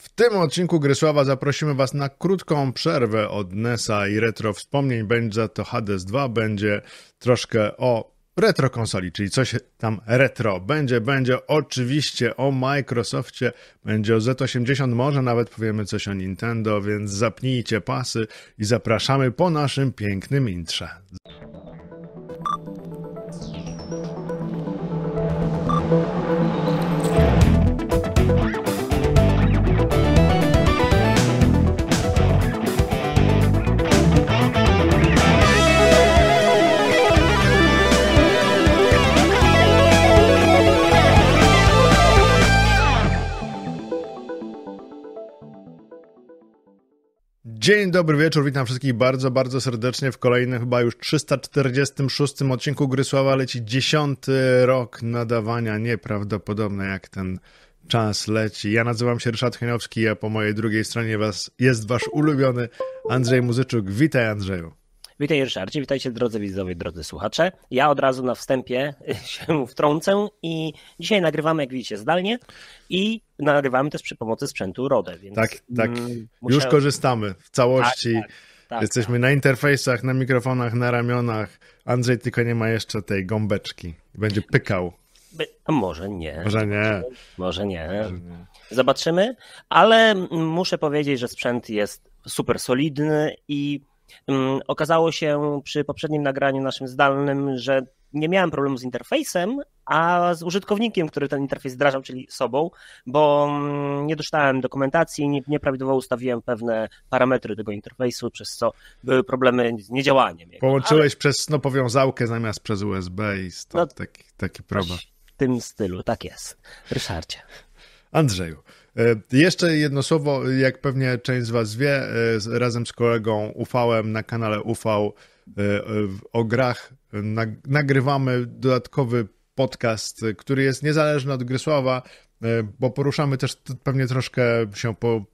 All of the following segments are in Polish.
W tym odcinku Grysława zaprosimy Was na krótką przerwę od NESa i retro wspomnień. Będzie to Hades 2, będzie troszkę o retro konsoli, czyli coś tam retro. Będzie, będzie oczywiście o Microsoftie, będzie o Z80, może nawet powiemy coś o Nintendo, więc zapnijcie pasy i zapraszamy po naszym pięknym intrze. Dzień dobry wieczór, witam wszystkich bardzo, bardzo serdecznie w kolejnym chyba już 346 odcinku Grysława leci dziesiąty rok nadawania, nieprawdopodobne jak ten czas leci. Ja nazywam się Ryszard Chynowski, a po mojej drugiej stronie was jest wasz ulubiony Andrzej Muzyczuk. Witaj Andrzeju. Witaj Ryszardzie, witajcie drodzy widzowie, drodzy słuchacze. Ja od razu na wstępie się wtrącę i dzisiaj nagrywamy, jak widzicie, zdalnie i nagrywamy też przy pomocy sprzętu RODE. Więc tak, tak. Mm, Już korzystamy w całości. Tak, tak, tak, tak, Jesteśmy na interfejsach, na mikrofonach, na ramionach. Andrzej tylko nie ma jeszcze tej gąbeczki. Będzie pykał. By... A może nie. Może nie. Może nie. Może nie. Zobaczymy, ale muszę powiedzieć, że sprzęt jest super solidny i Mm, okazało się przy poprzednim nagraniu naszym zdalnym, że nie miałem problemu z interfejsem, a z użytkownikiem, który ten interfejs wdrażał, czyli sobą, bo mm, nie dostałem dokumentacji, nieprawidłowo ustawiłem pewne parametry tego interfejsu, przez co były problemy z niedziałaniem. Jego. Połączyłeś Ale... przez no, powiązałkę zamiast przez USB i stąd no, taki, taki problem. W tym stylu, tak jest. Ryszardzie. Andrzeju. E, jeszcze jedno słowo, jak pewnie część z Was wie, e, razem z kolegą Ufałem na kanale Ufał e, o grach nagrywamy dodatkowy podcast, który jest niezależny od Grysława, bo poruszamy też pewnie troszkę się po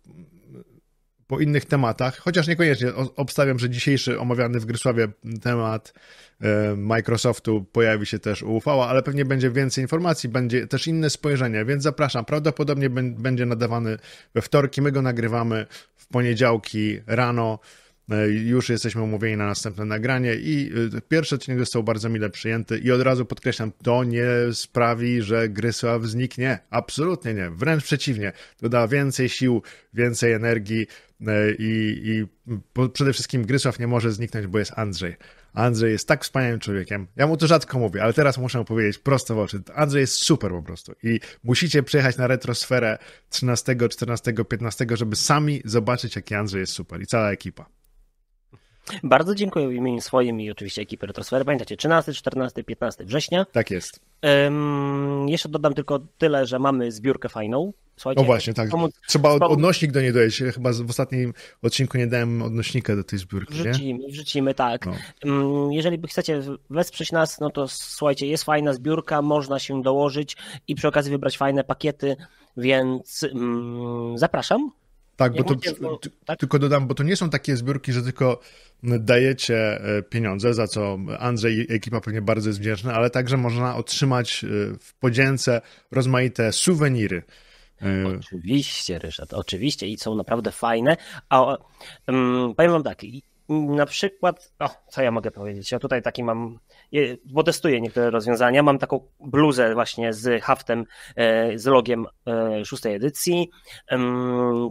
po innych tematach, chociaż niekoniecznie. Obstawiam, że dzisiejszy omawiany w Grysławie temat e, Microsoftu pojawi się też u Ufała, ale pewnie będzie więcej informacji, będzie też inne spojrzenie, więc zapraszam. Prawdopodobnie będzie nadawany we wtorki, my go nagrywamy w poniedziałki rano. E, już jesteśmy umówieni na następne nagranie i e, pierwszy odcinek został bardzo mile przyjęty i od razu podkreślam, to nie sprawi, że Grysław zniknie. Absolutnie nie, wręcz przeciwnie. Doda więcej sił, więcej energii e, i, i przede wszystkim Grysław nie może zniknąć, bo jest Andrzej. Andrzej jest tak wspaniałym człowiekiem. Ja mu to rzadko mówię, ale teraz muszę powiedzieć prosto w oczy. Andrzej jest super po prostu. I musicie przyjechać na retrosferę 13, 14, 15, żeby sami zobaczyć, jaki Andrzej jest super. I cała ekipa. Bardzo dziękuję w imieniu swoim i oczywiście ekipy Retrosfery. Pamiętacie, 13, 14, 15 września. Tak jest. Um, jeszcze dodam tylko tyle, że mamy zbiórkę fajną. Słuchajcie, no właśnie, tak. Pomóc, Trzeba od, odnośnik do niej dojść. Ja chyba w ostatnim odcinku nie dałem odnośnika do tej zbiórki. Wrzucimy, nie? wrzucimy, tak. No. Um, jeżeli chcecie wesprzeć nas, no to słuchajcie, jest fajna zbiórka, można się dołożyć i przy okazji wybrać fajne pakiety, więc um, zapraszam. Tak, bo to, tak? tylko dodam, bo to nie są takie zbiórki, że tylko dajecie e, pieniądze, za co Andrzej i ekipa pewnie bardzo jest wdzięczny, ale także można otrzymać e, w podzięce rozmaite suweniry. E, oczywiście, Ryszard, oczywiście i są naprawdę fajne. A um, powiem wam tak, na przykład, o, co ja mogę powiedzieć? Ja tutaj taki mam bo testuję niektóre rozwiązania. Mam taką bluzę właśnie z haftem, e, z logiem e, szóstej edycji,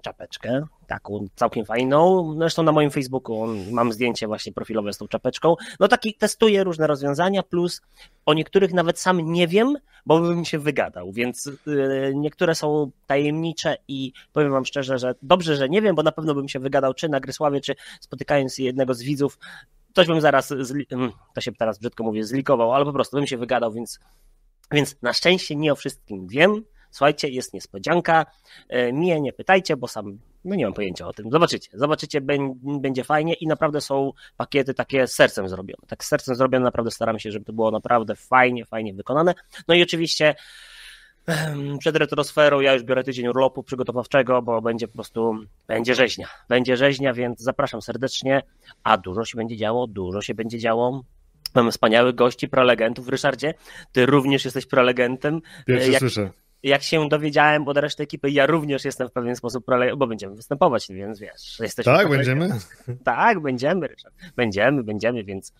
czapeczkę, taką całkiem fajną. Zresztą na moim Facebooku mam zdjęcie właśnie profilowe z tą czapeczką. No taki testuję różne rozwiązania, plus o niektórych nawet sam nie wiem, bo bym się wygadał, więc e, niektóre są tajemnicze i powiem wam szczerze, że dobrze, że nie wiem, bo na pewno bym się wygadał, czy na Grysławie, czy spotykając jednego z widzów, Coś bym zaraz, mm, to się teraz brzydko mówię, zlikował, ale po prostu bym się wygadał, więc, więc na szczęście nie o wszystkim wiem. Słuchajcie, jest niespodzianka. E, mnie nie pytajcie, bo sam no nie mam pojęcia o tym. Zobaczycie, zobaczycie, będzie fajnie i naprawdę są pakiety takie sercem zrobione. Tak sercem zrobione, naprawdę staram się, żeby to było naprawdę fajnie, fajnie wykonane. No i oczywiście Ehm, przed retrosferą ja już biorę tydzień urlopu przygotowawczego, bo będzie po prostu, będzie rzeźnia. Będzie rzeźnia, więc zapraszam serdecznie, a dużo się będzie działo, dużo się będzie działo. Mamy wspaniałych gości, prelegentów. Ryszardzie, ty również jesteś prelegentem. Pierwszy jak, słyszę. Jak się dowiedziałem od reszty ekipy, ja również jestem w pewien sposób prelegentem, bo będziemy występować, więc wiesz. Jesteśmy tak, będziemy? Tak, będziemy, Ryszard. Będziemy, będziemy, więc...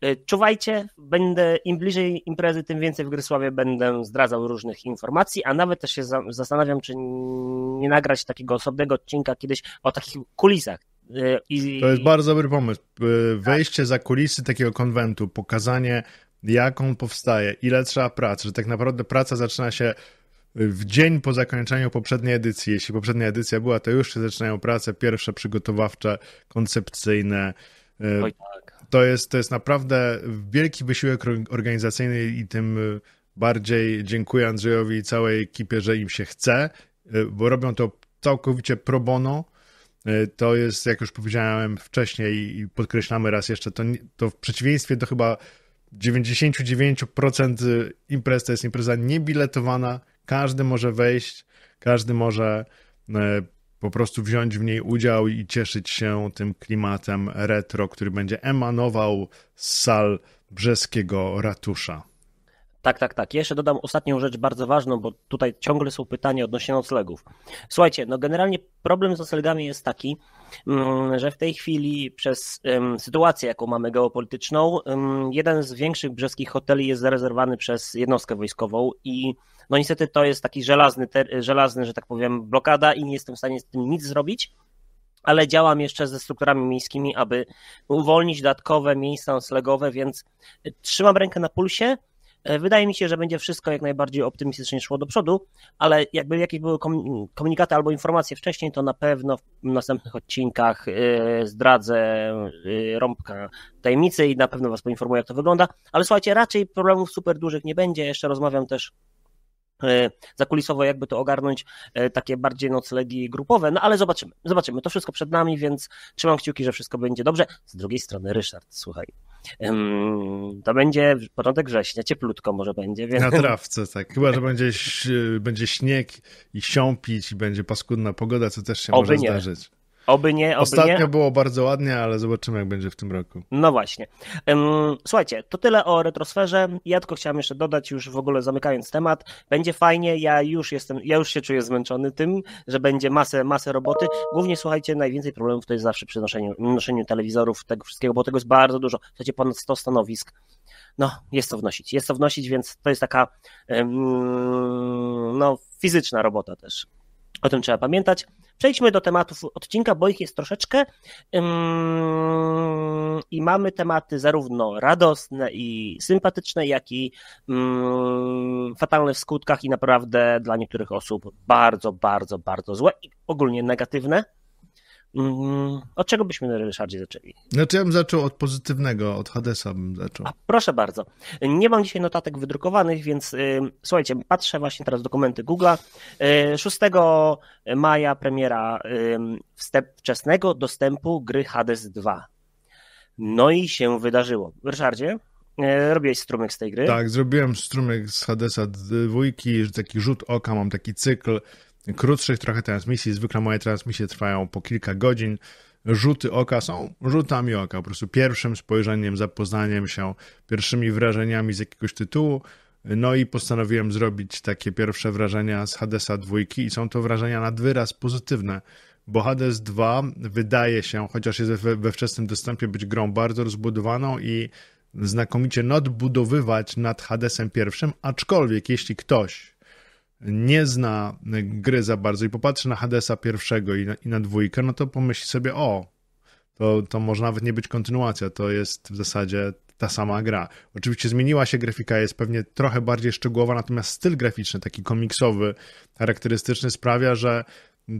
E, czuwajcie, będę im bliżej imprezy, tym więcej w Grysławie będę zdradzał różnych informacji, a nawet też się zastanawiam, czy nie nagrać takiego osobnego odcinka kiedyś o takich kulisach. E, I... To jest bardzo dobry pomysł. E, wejście tak. za kulisy takiego konwentu, pokazanie jak on powstaje, ile trzeba pracy, że tak naprawdę praca zaczyna się w dzień po zakończeniu poprzedniej edycji. Jeśli poprzednia edycja była, to już się zaczynają prace pierwsze przygotowawcze, koncepcyjne. Oj, tak. To jest, to jest naprawdę wielki wysiłek organizacyjny i tym y, bardziej dziękuję Andrzejowi i całej ekipie, że im się chce, y, bo robią to całkowicie pro bono. Y, to jest, jak już powiedziałem wcześniej i podkreślamy raz jeszcze, to, to w przeciwieństwie do chyba 99% imprez to jest impreza niebiletowana. Każdy może wejść, każdy może po prostu wziąć w niej udział i cieszyć się tym klimatem retro, który będzie emanował z sal brzeskiego ratusza. Tak, tak, tak. Jeszcze dodam ostatnią rzecz bardzo ważną, bo tutaj ciągle są pytania odnośnie noclegów. Słuchajcie, no generalnie problem z noclegami jest taki, mm, że w tej chwili przez sytuację, jaką mamy geopolityczną, jeden z większych brzeskich hoteli jest zarezerwowany przez jednostkę wojskową i no niestety to jest taki żelazny, ter, żelazny, że tak powiem, blokada i nie jestem w stanie z tym nic zrobić ale działam jeszcze ze strukturami miejskimi, aby uwolnić dodatkowe miejsca noclegowe, więc trzymam rękę na pulsie. E, wydaje mi się, że będzie wszystko jak najbardziej optymistycznie szło do przodu, ale jakby jakieś były komunikaty albo informacje wcześniej, to na pewno w następnych odcinkach e, zdradzę e, rąbka tajemnicy i na pewno Was poinformuję, jak to wygląda. Ale słuchajcie, raczej problemów super dużych nie będzie. Jeszcze rozmawiam też E, zakulisowo jakby to ogarnąć, e, takie bardziej noclegi grupowe, no ale zobaczymy, zobaczymy, to wszystko przed nami, więc trzymam kciuki, że wszystko będzie dobrze. Z drugiej strony Ryszard, słuchaj, to będzie początek września, cieplutko może będzie. Więc... Na trawce, tak, chyba, że będzie, będzie śnieg i siąpić i będzie paskudna pogoda, co też się Oby może nie. zdarzyć. Oby nie, oby Ostatnio nie. było bardzo ładnie, ale zobaczymy, jak będzie w tym roku. No właśnie. Słuchajcie, to tyle o retrosferze. Ja tylko chciałem jeszcze dodać, już w ogóle zamykając temat. Będzie fajnie, ja już jestem, ja już się czuję zmęczony tym, że będzie masę, masę roboty. Głównie, słuchajcie, najwięcej problemów to jest zawsze przy noszeniu, noszeniu telewizorów, tego wszystkiego, bo tego jest bardzo dużo. Słuchajcie, ponad 100 stanowisk no, jest to wnosić. Jest to wnosić, więc to jest taka no, fizyczna robota też. O tym trzeba pamiętać. Przejdźmy do tematów odcinka, bo ich jest troszeczkę. I mamy tematy zarówno radosne i sympatyczne, jak i fatalne w skutkach i naprawdę dla niektórych osób bardzo, bardzo, bardzo złe i ogólnie negatywne. Mhm. Od czego byśmy, Ryszardzie, zaczęli? Znaczy ja bym zaczął od pozytywnego, od Hadesa bym zaczął. A, proszę bardzo. Nie mam dzisiaj notatek wydrukowanych, więc y, słuchajcie, patrzę właśnie teraz dokumenty Google'a. Y, 6 maja premiera y, wstęp, wczesnego dostępu gry Hades 2. No i się wydarzyło. Ryszardzie? Y, robiłeś strumyk z tej gry? Tak, zrobiłem strumyk z Hadesa dwójki, taki rzut oka, mam taki cykl krótszych trochę transmisji. Zwykle moje transmisje trwają po kilka godzin. Rzuty oka są rzutami oka, po prostu pierwszym spojrzeniem, zapoznaniem się, pierwszymi wrażeniami z jakiegoś tytułu. No i postanowiłem zrobić takie pierwsze wrażenia z Hadesa 2 i są to wrażenia nad wyraz pozytywne, bo Hades 2 wydaje się, chociaż jest we, wczesnym dostępie, być grą bardzo rozbudowaną i znakomicie nadbudowywać nad Hadesem pierwszym, aczkolwiek jeśli ktoś nie zna gry za bardzo i popatrzy na Hadesa pierwszego i na, i na dwójkę, no to pomyśli sobie, o, to, to może nawet nie być kontynuacja, to jest w zasadzie ta sama gra. Oczywiście zmieniła się grafika, jest pewnie trochę bardziej szczegółowa, natomiast styl graficzny, taki komiksowy, charakterystyczny sprawia, że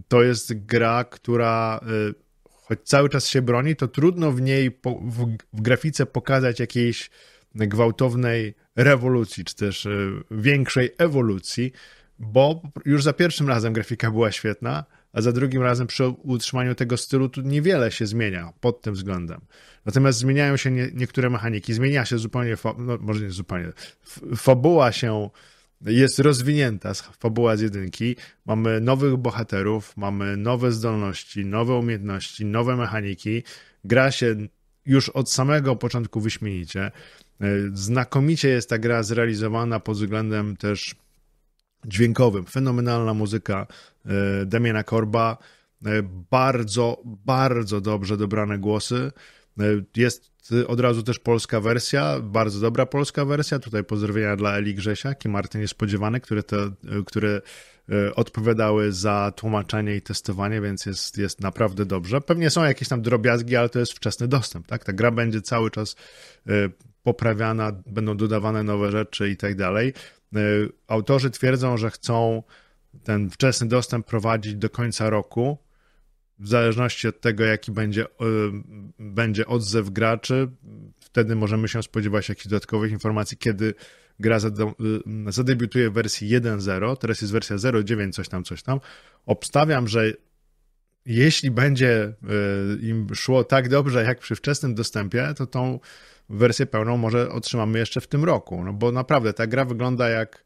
to jest gra, która y, choć cały czas się broni, to trudno w niej, po, w, w grafice pokazać jakiejś gwałtownej rewolucji, czy też y, większej ewolucji, bo już za pierwszym razem grafika była świetna, a za drugim razem przy utrzymaniu tego stylu tu niewiele się zmienia pod tym względem. Natomiast zmieniają się nie, niektóre mechaniki, zmienia się zupełnie, no, może nie zupełnie, fabuła się jest rozwinięta, fabuła z jedynki, mamy nowych bohaterów, mamy nowe zdolności, nowe umiejętności, nowe mechaniki, gra się już od samego początku wyśmienicie. E, znakomicie jest ta gra zrealizowana pod względem też dźwiękowym. Fenomenalna muzyka e, Damiana Korba, e, bardzo, bardzo dobrze dobrane głosy. E, jest od razu też polska wersja, bardzo dobra polska wersja. Tutaj pozdrowienia dla Eli Grzesiak i Marty Niespodziewany, które, te, które odpowiadały za tłumaczenie i testowanie, więc jest, jest naprawdę dobrze. Pewnie są jakieś tam drobiazgi, ale to jest wczesny dostęp. Tak? Ta gra będzie cały czas poprawiana, będą dodawane nowe rzeczy i tak dalej. E, autorzy twierdzą, że chcą ten wczesny dostęp prowadzić do końca roku, w zależności od tego, jaki będzie, e, będzie odzew graczy, wtedy możemy się spodziewać jakichś dodatkowych informacji, kiedy gra e, zadebiutuje w wersji 1.0, teraz jest wersja 0.9, coś tam, coś tam. Obstawiam, że jeśli będzie im szło tak dobrze jak przy wczesnym dostępie, to tą wersję pełną może otrzymamy jeszcze w tym roku. No bo naprawdę ta gra wygląda jak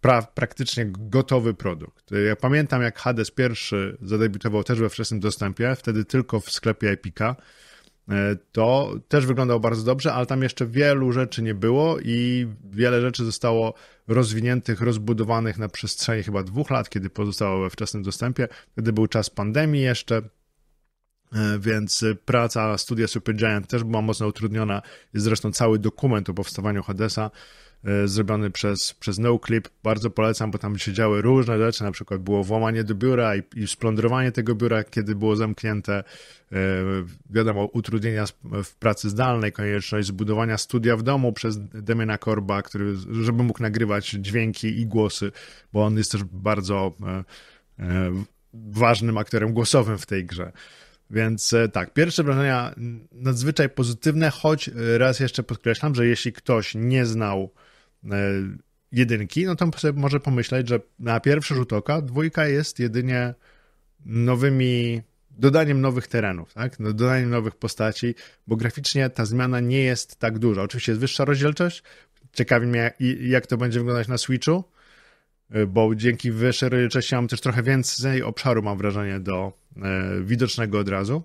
pra praktycznie gotowy produkt. Ja pamiętam, jak Hades pierwszy zadebiutował też we wczesnym dostępie, wtedy tylko w sklepie Epica. E, to też wyglądało bardzo dobrze, ale tam jeszcze wielu rzeczy nie było i wiele rzeczy zostało rozwiniętych, rozbudowanych na przestrzeni chyba dwóch lat, kiedy pozostało we wczesnym dostępie. Wtedy był czas pandemii jeszcze, E, więc e, praca studia Supergiant też była mocno utrudniona. Jest zresztą cały dokument o powstawaniu Hadesa e, zrobiony przez, przez Noclip. Bardzo polecam, bo tam się działy różne rzeczy, na przykład było włamanie do biura i, i splądrowanie tego biura, kiedy było zamknięte. Wiadomo, utrudnienia w pracy zdalnej, konieczność zbudowania studia w domu przez Demiana Korba, który, żeby mógł nagrywać dźwięki i głosy, bo on jest też bardzo ważnym aktorem głosowym w tej grze. Więc e, tak, pierwsze wrażenia nadzwyczaj pozytywne, choć e, raz jeszcze podkreślam, że jeśli ktoś nie znał e, jedynki, no to sobie może pomyśleć, że na pierwszy rzut oka dwójka jest jedynie nowymi, dodaniem nowych terenów, tak? No, dodaniem nowych postaci, bo graficznie ta zmiana nie jest tak duża. Oczywiście jest wyższa rozdzielczość, ciekawi mnie jak to będzie wyglądać na Switchu, bo dzięki wyższej rozdzielczości mam też trochę więcej obszaru, mam wrażenie, do E, widocznego od razu.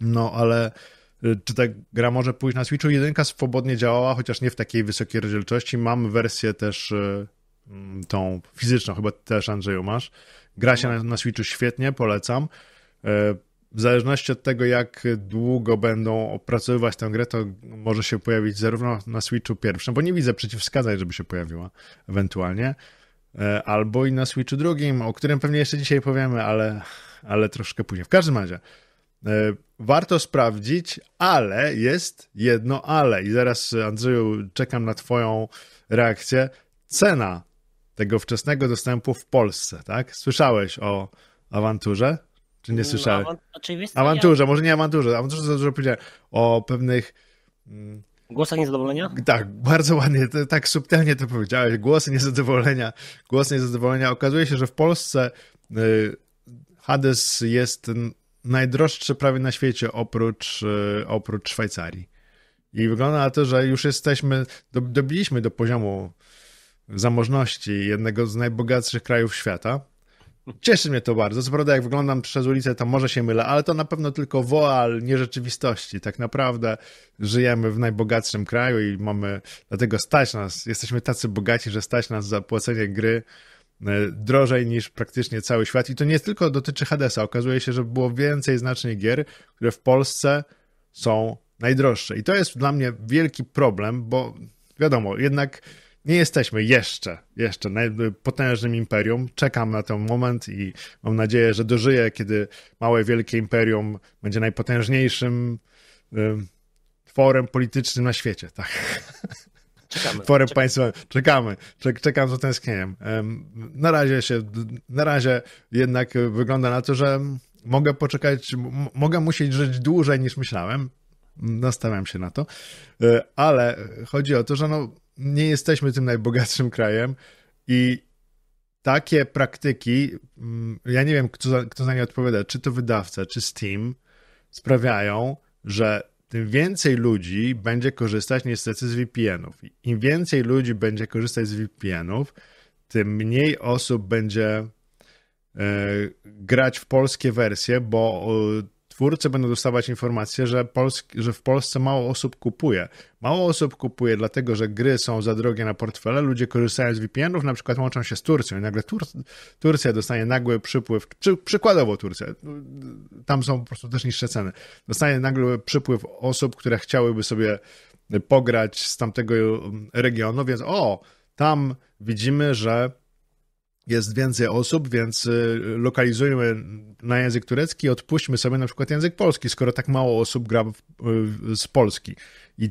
No ale e, czy ta gra może pójść na Switchu? Jedynka swobodnie działała, chociaż nie w takiej wysokiej rozdzielczości. Mam wersję też e, mm, tą fizyczną, chyba też Andrzeju masz. Gra się no. na, Switchu świetnie, polecam. W zależności od tego, jak długo będą opracowywać tę grę, to może się pojawić zarówno na Switchu pierwszym, bo nie widzę przeciwwskazań, żeby się pojawiła ewentualnie, albo i na Switchu drugim, o którym pewnie jeszcze dzisiaj powiemy, ale ale troszkę później. W każdym razie e, warto sprawdzić, ale jest jedno ale. I zaraz, Andrzeju, czekam na Twoją reakcję. Cena tego wczesnego dostępu w Polsce, tak? Słyszałeś o awanturze? Czy nie mm, słyszałeś? awanturze, ja... może nie awanturze, awanturze za dużo powiedziałem. O pewnych... Mm, głosach niezadowolenia? Tak, bardzo ładnie, tak subtelnie to powiedziałeś. Głosy niezadowolenia. Głos niezadowolenia. Okazuje się, że w Polsce y, Hades jest najdroższy prawie na świecie oprócz, e, oprócz Szwajcarii. I wygląda na to, że już jesteśmy, dobiliśmy do poziomu zamożności jednego z najbogatszych krajów świata. Cieszy mnie to bardzo. Co prawda, jak wyglądam przez ulicę, to może się mylę, ale to na pewno tylko woal nierzeczywistości. Tak naprawdę żyjemy w najbogatszym kraju i mamy, dlatego stać nas, jesteśmy tacy bogaci, że stać nas za płacenie gry E, drożej niż praktycznie cały świat. I to nie tylko dotyczy Hadesa. Okazuje się, że było więcej znacznie gier, które w Polsce są najdroższe. I to jest dla mnie wielki problem, bo wiadomo, jednak nie jesteśmy jeszcze, jeszcze potężnym imperium. Czekam na ten moment i mam nadzieję, że dożyję, kiedy małe, wielkie imperium będzie najpotężniejszym y, tworem politycznym na świecie. Tak. Czekamy. Forem czekamy. Czekamy. Czekam z otęsknieniem. Na razie się, na razie jednak wygląda na to, że mogę poczekać, mogę musieć żyć dłużej niż myślałem. Nastawiam się na to. E, ale chodzi o to, że no, nie jesteśmy tym najbogatszym krajem i takie praktyki, ja nie wiem, kto za, kto za nie odpowiada, czy to wydawca, czy Steam, sprawiają, że tym więcej ludzi będzie korzystać niestety z VPN-ów. Im więcej ludzi będzie korzystać z VPN-ów, tym mniej osób będzie e, grać w polskie wersje, bo e, twórcy będą dostawać informację, że, że w Polsce mało osób kupuje. Mało osób kupuje, dlatego że gry są za drogie na portfele, ludzie korzystają z VPN-ów, na przykład łączą się z Turcją i nagle Tur Turcja dostanie nagły przypływ, przy, przykładowo Turcja, no, tam są po prostu też niższe ceny, Dostaje nagły przypływ osób, które chciałyby sobie pograć z tamtego regionu, więc o, tam widzimy, że jest więcej osób, więc y, lokalizujmy na język turecki, odpuśćmy sobie na przykład język polski, skoro tak mało osób gra z Polski. I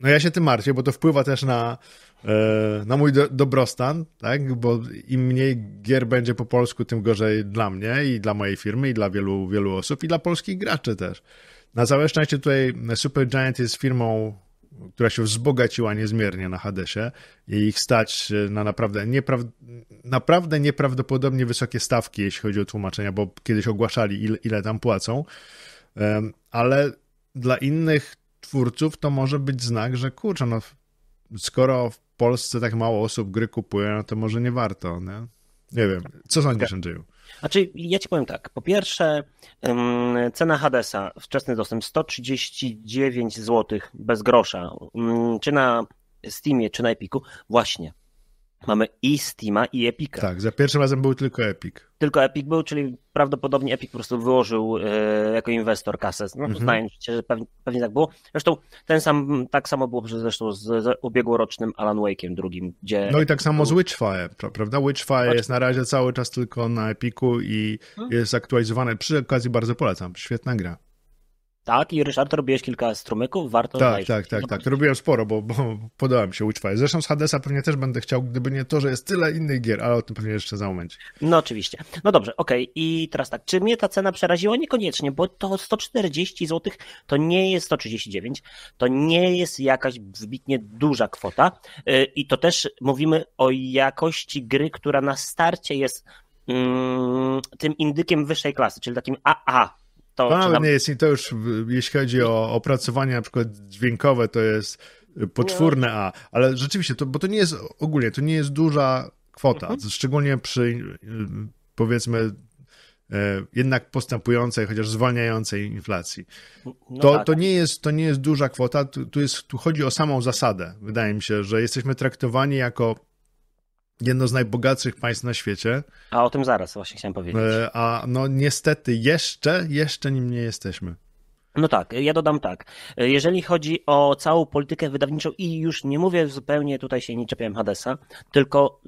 no ja się tym martwię, bo to wpływa też na, e, na mój do, dobrostan, tak? bo im mniej gier będzie po polsku, tym gorzej dla mnie i dla mojej firmy i dla wielu, wielu osób i dla polskich graczy też. Na całe szczęście tutaj Giant jest firmą która się wzbogaciła niezmiernie na Hadesie i ich stać na naprawdę, niepraw, naprawdę nieprawdopodobnie wysokie stawki, jeśli chodzi o tłumaczenia, bo kiedyś ogłaszali, ile, ile tam płacą, ale dla innych twórców to może być znak, że kurczę, no, skoro w Polsce tak mało osób gry kupuje, no to może nie warto, nie? Nie wiem. Co sądzisz, tak. Andrzeju? Znaczy, ja ci powiem tak. Po pierwsze, cena Hadesa, wczesny dostęp 139 zł bez grosza. Mm, czy na Steamie, czy na Epiku? Właśnie. Mamy i Steama, i Epic Tak, za pierwszym razem był tylko Epic. Tylko Epic był, czyli prawdopodobnie Epic po prostu wyłożył e, jako inwestor kasę. No, mhm. Znając się, że pewnie, pewnie, tak było. Zresztą ten sam, tak samo było zresztą z, z ubiegłorocznym Alan Wake'iem drugim, gdzie... No i tak samo był... z Witchfire, prawda? Witchfire jest na razie cały czas tylko na Epiku i hmm? jest aktualizowane. Przy okazji bardzo polecam, świetna gra. Tak, i Ryszard, robiłeś kilka strumyków, warto Tak, zajrzeć. tak, tak, no. tak. Robiłem sporo, bo, bo podałem się Witchfire. Zresztą z Hadesa pewnie też będę chciał, gdyby nie to, że jest tyle innych gier, ale o tym pewnie jeszcze za moment. No oczywiście. No dobrze, okej. Okay. I teraz tak, czy mnie ta cena przeraziła? Niekoniecznie, bo to 140 zł to nie jest 139, to nie jest jakaś wybitnie duża kwota y, i to też mówimy o jakości gry, która na starcie jest mm, tym indykiem wyższej klasy, czyli takim AA to, to no, nawet nam... nie jest, i to już jeśli chodzi o opracowanie na przykład dźwiękowe, to jest poczwórne A, ale rzeczywiście, to, bo to nie jest ogólnie, to nie jest duża kwota, mhm. szczególnie przy y, powiedzmy e, jednak postępującej, chociaż zwalniającej inflacji. No, no to, tak. to, nie jest, to nie jest duża kwota, tu, tu, jest, tu chodzi o samą zasadę. Wydaje mi się, że jesteśmy traktowani jako jedno z najbogatszych państw na świecie. A o tym zaraz właśnie chciałem powiedzieć. E, a no niestety jeszcze, jeszcze nim nie jesteśmy. No tak, ja dodam tak. Jeżeli chodzi o całą politykę wydawniczą i już nie mówię zupełnie, tutaj się nie czepiam Hadesa, tylko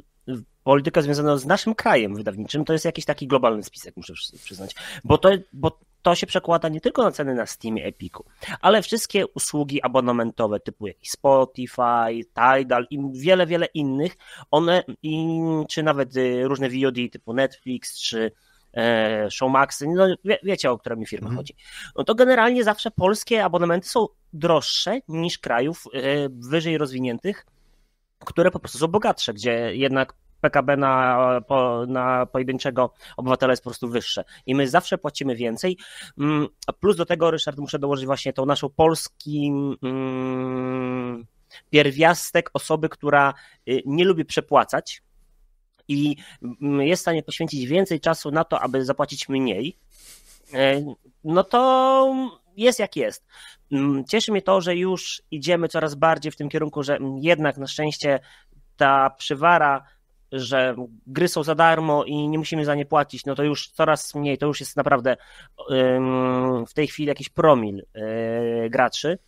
polityka związana z naszym krajem wydawniczym, to jest jakiś taki globalny spisek, muszę przyznać. Bo to, bo to się przekłada nie tylko na ceny na Steamie, Epiku, ale wszystkie usługi abonamentowe typu Spotify, Tidal i wiele, wiele innych, one, i, czy nawet y, różne VOD typu Netflix, czy e, Showmaxy, no wie, wiecie o które mi firmy mhm. chodzi. No to generalnie zawsze polskie abonamenty są droższe niż krajów e, wyżej rozwiniętych, które po prostu są bogatsze, gdzie jednak PKB na, po, na pojedynczego obywatela jest po prostu wyższe. I my zawsze płacimy więcej. Mm, plus do tego, Ryszard, muszę dołożyć właśnie tą naszą polski Mm, pierwiastek osoby, która y, nie lubi przepłacać i mm, jest w stanie poświęcić więcej czasu na to, aby zapłacić mniej, e, no to jest jak jest. Mm, cieszy mnie to, że już idziemy coraz bardziej w tym kierunku, że jednak na szczęście ta przywara że gry są za darmo i nie musimy za nie płacić, no to już coraz mniej, to już jest naprawdę w tej chwili jakiś promil e, graczy.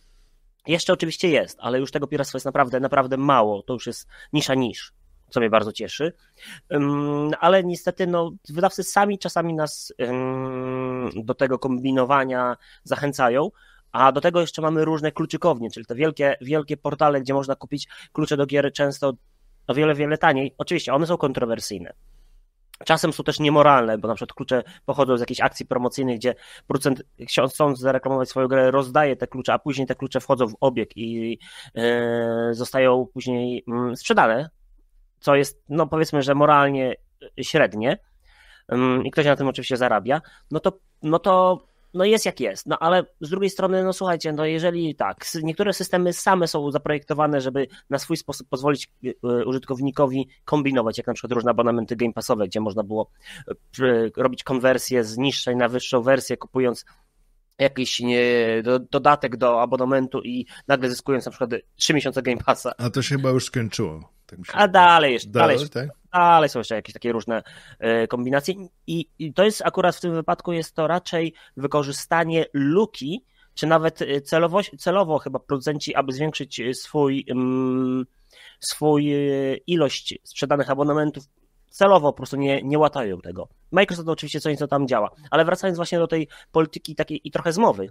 Jeszcze oczywiście jest, ale już tego piractwa jest naprawdę, naprawdę mało. To już jest nisza niż, co mnie bardzo cieszy. Ale niestety, no, wydawcy sami czasami nas do tego kombinowania zachęcają. A do tego jeszcze mamy różne kluczykownie, czyli te wielkie, wielkie portale, gdzie można kupić klucze do gier często o wiele, wiele taniej. Oczywiście one są kontrowersyjne. Czasem są też niemoralne, bo na przykład klucze pochodzą z jakichś akcji promocyjnych, gdzie producent chcąc zareklamować swoją grę rozdaje te klucze, a później te klucze wchodzą w obieg i e, zostają później mm, sprzedane, co jest, no powiedzmy, że moralnie średnie mm, i ktoś na tym oczywiście zarabia, no to, no to no jest jak jest, no ale z drugiej strony, no słuchajcie, no jeżeli tak, niektóre systemy same są zaprojektowane, żeby na swój sposób pozwolić y, y, użytkownikowi kombinować, jak na przykład różne abonamenty Game Passowe, gdzie można było y, robić konwersję z niższej na wyższą wersję, kupując jakiś nie, dodatek do abonamentu i nagle zyskując na przykład 3 miesiące Game Passa. A to się chyba już skończyło. Tak A dalej jeszcze. Dalej, dalej tak? ale są jeszcze jakieś takie różne e, kombinacje. I, to jest akurat w tym wypadku jest to raczej wykorzystanie luki, czy nawet e, celowo, celowo chyba producenci, aby zwiększyć e, swój, mm, swój ilość sprzedanych abonamentów, celowo po prostu nie, nie łatają tego. Microsoft oczywiście co tam działa, ale wracając właśnie do tej polityki takiej i trochę zmowy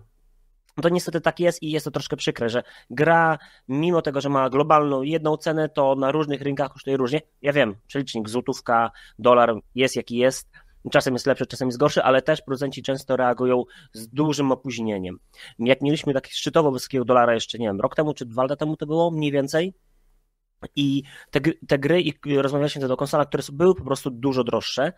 no to niestety tak jest i jest to troszkę przykre, że gra, mimo tego, że ma globalną jedną cenę, to na różnych rynkach kosztuje różnie. Ja wiem, przelicznik złotówka, dolar jest jaki jest, czasem jest lepszy, czasem jest gorszy, ale też producenci często reagują z dużym opóźnieniem. Jak mieliśmy taki szczytowo wysokiego dolara jeszcze, nie wiem, rok temu czy dwa lata temu to było mniej więcej, i te, te gry, i rozmawialiśmy wtedy o konsolach, które były po prostu dużo droższe.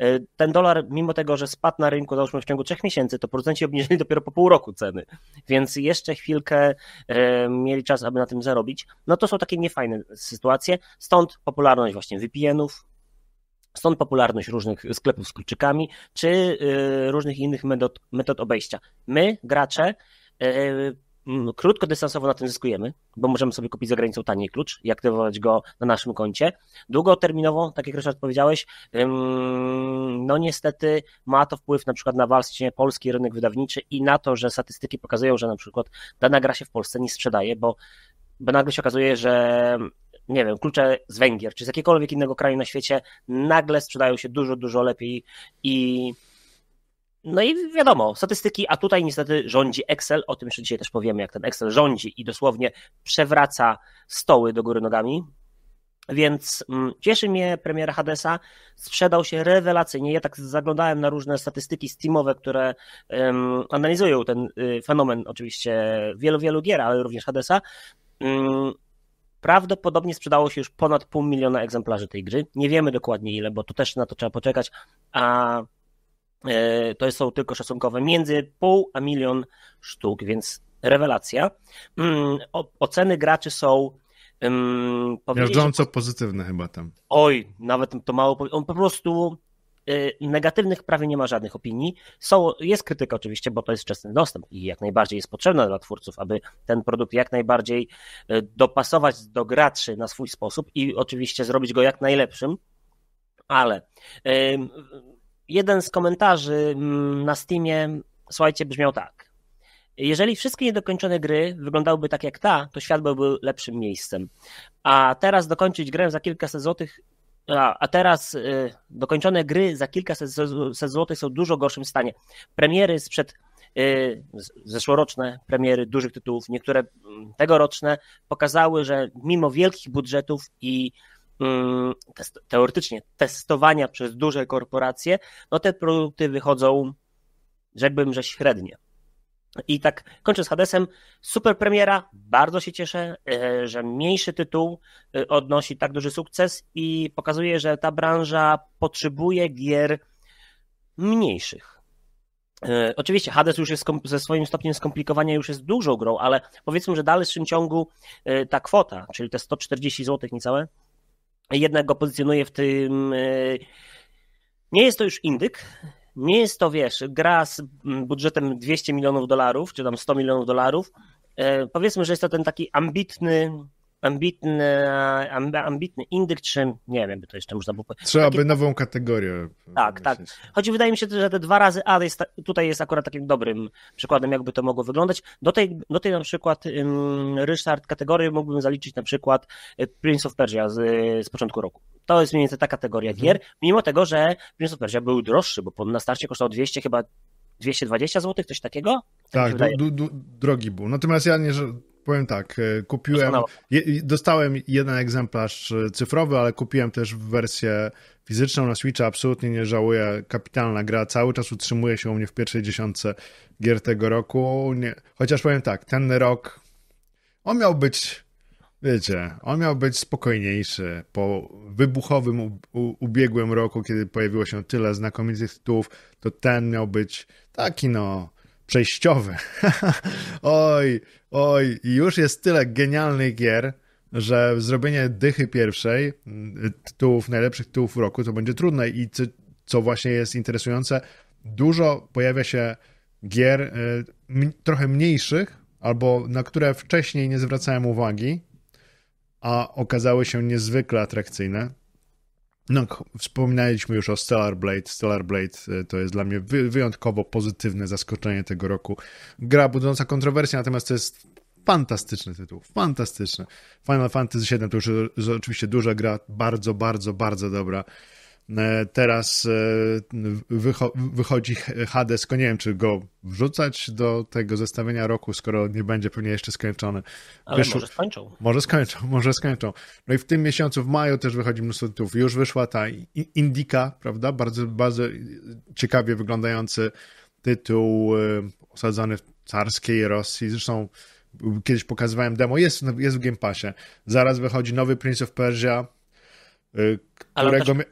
E, ten dolar, mimo tego, że spadł na rynku, załóżmy w ciągu trzech miesięcy, to producenci obniżyli dopiero po pół roku ceny, więc jeszcze chwilkę e, mieli czas, aby na tym zarobić. No to są takie niefajne sytuacje, stąd popularność właśnie VPN-ów, Stąd popularność różnych sklepów z kluczykami czy e, różnych innych metod, metod obejścia. My, gracze, Mm, krótkodystansowo na tym zyskujemy, bo możemy sobie kupić za granicą taniej klucz i aktywować go na naszym koncie. Długoterminowo, tak jak Ryszard powiedziałeś, no niestety ma to wpływ na przykład na właśnie polski rynek wydawniczy i na to, że statystyki pokazują, że na przykład dana gra się w Polsce nie sprzedaje, bo, bo nagle się okazuje, że nie wiem, klucze z Węgier czy z jakiegokolwiek innego kraju na świecie nagle sprzedają się dużo, dużo lepiej i no i wiadomo, statystyki, a tutaj niestety rządzi Excel, o tym jeszcze dzisiaj też powiemy, jak ten Excel rządzi i dosłownie przewraca stoły do góry nogami. Więc mm, cieszy mnie premiera Hadesa, sprzedał się rewelacyjnie. Ja tak zaglądałem na różne statystyki Steamowe, które analizują ten y, fenomen oczywiście wielu, wielu gier, ale również Hadesa. Mm, prawdopodobnie sprzedało się już ponad pół miliona egzemplarzy tej gry. Nie wiemy dokładnie ile, bo tu też na to trzeba poczekać, a E, to są tylko szacunkowe między pół a milion sztuk, więc rewelacja. Mm, oceny graczy są um, miażdżąco pozytywne chyba tam. Oj, nawet to mało. On po prostu e, negatywnych prawie nie ma żadnych opinii. Są, jest krytyka oczywiście, bo to jest wczesny dostęp i jak najbardziej jest potrzebna dla twórców, aby ten produkt jak najbardziej e, dopasować do graczy na swój sposób i oczywiście zrobić go jak najlepszym, ale jeden z komentarzy mm, na Steamie, słuchajcie, brzmiał tak. Jeżeli wszystkie niedokończone gry wyglądałyby tak jak ta, to świat byłby lepszym miejscem. A teraz dokończyć grę za kilkaset złotych a, teraz y, dokończone gry za kilkaset złotych są w dużo gorszym stanie. Premiery sprzed y, zeszłoroczne premiery dużych tytułów, niektóre mm, tegoroczne pokazały, że mimo wielkich budżetów i Mm, teoretycznie testowania przez duże korporacje, no te produkty wychodzą, rzekłbym, że średnie. I tak kończę z Hadesem. Super premiera, bardzo się cieszę, e, że mniejszy tytuł e, odnosi tak duży sukces i pokazuje, że ta branża potrzebuje gier mniejszych. E, oczywiście Hades już jest ze swoim stopniem skomplikowania już jest dużą grą, ale powiedzmy, że w dalszym ciągu ta kwota, czyli te 140 zł niecałe, jednak go pozycjonuje w tym. E, nie jest to już indyk. Nie jest to, wiesz, gra z budżetem 200 milionów dolarów, czy tam 100 milionów dolarów. E, powiedzmy, że jest to ten taki ambitny ambitny, ambitny indyk, czy nie wiem, by to jeszcze można było Trzeba by nową kategorię. Tak, tak. Choć wydaje mi się, że te dwa razy A jest, tutaj jest akurat takim dobrym przykładem, jakby to mogło wyglądać. Do tej, do tej na przykład um, Ryszard kategorii mógłbym zaliczyć na przykład y, Prince of Persia z, z początku roku. To jest mniej więcej ta kategoria mhm. gier, mimo tego, że Prince of Persia był droższy, bo na starcie kosztował 200 chyba 220 zł, coś takiego? Tak, tak du, du, drogi był. Natomiast ja nie, Powiem tak, e, kupiłem, je, dostałem jeden egzemplarz e, cyfrowy, ale kupiłem też wersję fizyczną na Switcha, absolutnie nie żałuję, kapitalna gra, cały czas utrzymuje się u mnie w pierwszej dziesiątce gier tego roku, nie, chociaż powiem tak, ten rok, on miał być, wiecie, on miał być spokojniejszy po wybuchowym u, u, ubiegłym roku, kiedy pojawiło się tyle znakomitych tytułów, to ten miał być taki no przejściowy. oj, oj, już jest tyle genialnych gier, że zrobienie dychy pierwszej, mm, tytułów, najlepszych tytułów roku, to będzie trudne i co właśnie jest interesujące, dużo pojawia się gier y, trochę mniejszych, albo na które wcześniej nie zwracałem uwagi, a okazały się niezwykle atrakcyjne. No, wspominaliśmy już o Stellar Blade. Stellar Blade e, to jest dla mnie wyjątkowo pozytywne zaskoczenie tego roku. Gra budząca kontrowersję, natomiast to jest fantastyczny tytuł, fantastyczny. Final Fantasy VII to już jest oczywiście duża gra, bardzo, bardzo, bardzo dobra. E, teraz e, wycho wychodzi Hades, nie wiem, czy go wrzucać do tego zestawienia roku, skoro nie będzie pewnie jeszcze skończony. Ale Wyszło... może skończą. Może skończą, może skończą. No i w tym miesiącu, w maju też wychodzi mnóstwo tytułów. Już wyszła ta Indika, prawda? Bardzo, bardzo ciekawie wyglądający tytuł e, osadzony w carskiej Rosji. Zresztą kiedyś pokazywałem demo, jest, jest w Game Passie. Zaraz wychodzi nowy Prince of Persia, Y, którego,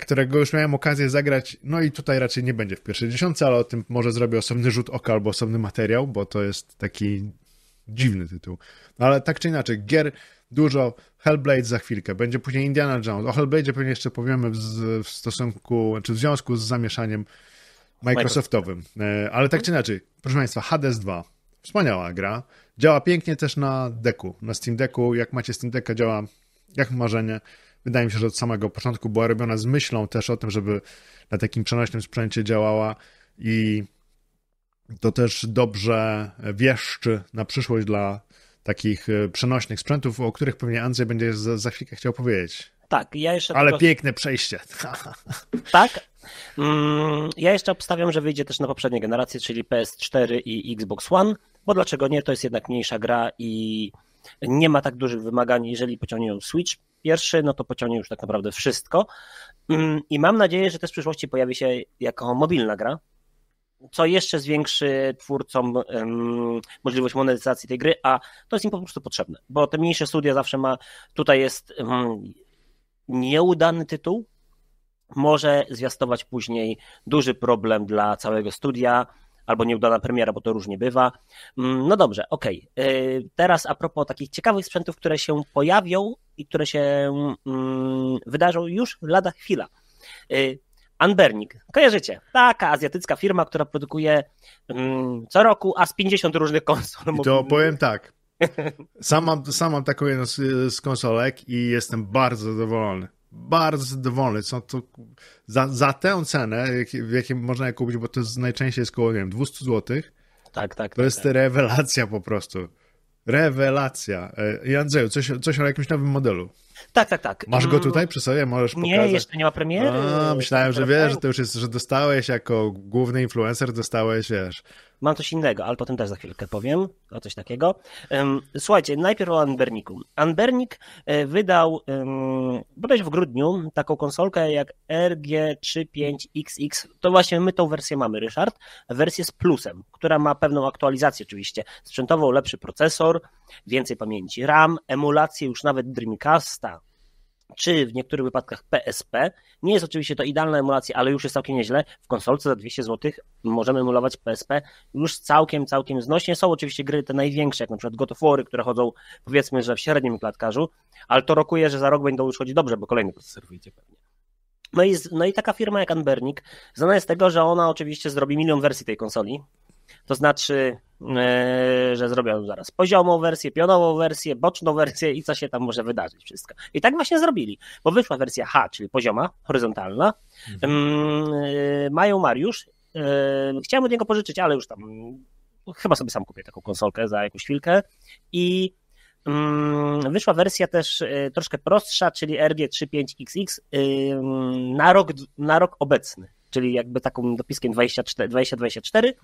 którego już miałem okazję zagrać, no i tutaj raczej nie będzie w pierwszej dziesiątce, ale o tym może zrobię osobny rzut oka albo osobny materiał, bo to jest taki dziwny tytuł. No ale tak czy inaczej, gier dużo, Hellblade za chwilkę, będzie później Indiana Jones. O Hellblade pewnie jeszcze powiemy w, w stosunku, czy znaczy w związku z zamieszaniem Microsoftowym. E, ale tak czy inaczej, proszę Państwa, Hades 2, wspaniała gra. Działa pięknie też na deku, na Steam Decku. Jak macie Steam Decka, działa jak marzenie wydaje mi się, że od samego początku była robiona z myślą też o tym, żeby na takim przenośnym sprzęcie działała i to też dobrze wieszczy na przyszłość dla takich e, przenośnych sprzętów, o których pewnie Andrzej będzie za, za chwilkę chciał powiedzieć. Tak, ja jeszcze. Ale tylko... piękne przejście. Tak. Mm, ja jeszcze obstawiam, że wyjdzie też na poprzednie generacje, czyli PS4 i Xbox One, bo dlaczego nie? To jest jednak mniejsza gra i nie ma tak dużych wymagań, jeżeli ją Switch, pierwszy, no to pociągnie już tak naprawdę wszystko. Mm, I mam nadzieję, że też w przyszłości pojawi się jako mobilna gra, co jeszcze zwiększy twórcom um, możliwość monetyzacji tej gry, a to jest im po prostu potrzebne, bo te mniejsze studia zawsze ma, tutaj jest um, nieudany tytuł, może zwiastować później duży problem dla całego studia, albo nieudana premiera, bo to różnie bywa. Mm, no dobrze, okej. Okay. Teraz a propos takich ciekawych sprzętów, które się pojawią i które się mm, wydarzą już lada chwila. Anbernik. Y, Kojarzycie? Taka azjatycka firma, która produkuje mm, co roku aż 50 różnych konsol. I to powiem tak. Sam mam, sam mam taką jedną z, z konsolek i jestem bardzo zadowolony bardzo dowolny. co to, za, za tę cenę, w jakiej można je kupić, bo to jest najczęściej jest koło, nie wiem, 200 zł. Tak, tak. To tak, jest tak. rewelacja po prostu. Rewelacja. E, I coś, coś o jakimś nowym modelu. Tak, tak, tak. Masz go mm. tutaj przy sobie? Możesz nie, pokazać? Nie, jeszcze nie ma premiery. A, myślałem, że wiesz, że to już jest, że dostałeś jako główny influencer, dostałeś, wiesz, Mam coś innego, ale potem też za chwilkę powiem o coś takiego. Słuchajcie, najpierw o Anberniku. Anbernik e, wydał bodajże w grudniu taką konsolkę jak RG35XX. To właśnie my tą wersję mamy, Ryszard. Wersję z plusem, która ma pewną aktualizację oczywiście sprzętową, lepszy procesor, więcej pamięci RAM, emulację już nawet Dreamcasta, czy w niektórych wypadkach PSP. Nie jest oczywiście to idealna emulacja, ale już jest całkiem nieźle. W konsolce za 200 zł możemy emulować PSP już całkiem, całkiem znośnie. Są oczywiście gry te największe, jak na przykład God of War, które chodzą powiedzmy, że w średnim klatkarzu, ale to rokuje, że za rok będą już chodzić dobrze, bo kolejny procesor wyjdzie pewnie. No i, no i taka firma jak Anbernik znana jest z tego, że ona oczywiście zrobi milion wersji tej konsoli, to znaczy, e, że zrobią zaraz poziomą wersję, pionową wersję, boczną wersję i co się tam może wydarzyć wszystko. I tak właśnie zrobili, bo wyszła wersja H, czyli pozioma, horyzontalna. Mhm. Mm, e, mają Mariusz. E, chciałem od niego pożyczyć, ale już tam no, chyba sobie sam kupię taką konsolkę za jakąś chwilkę i mm, Wyszła wersja też troszkę prostsza, czyli RG35XX na rok, na rok obecny, czyli jakby taką dopiskiem 24, 2024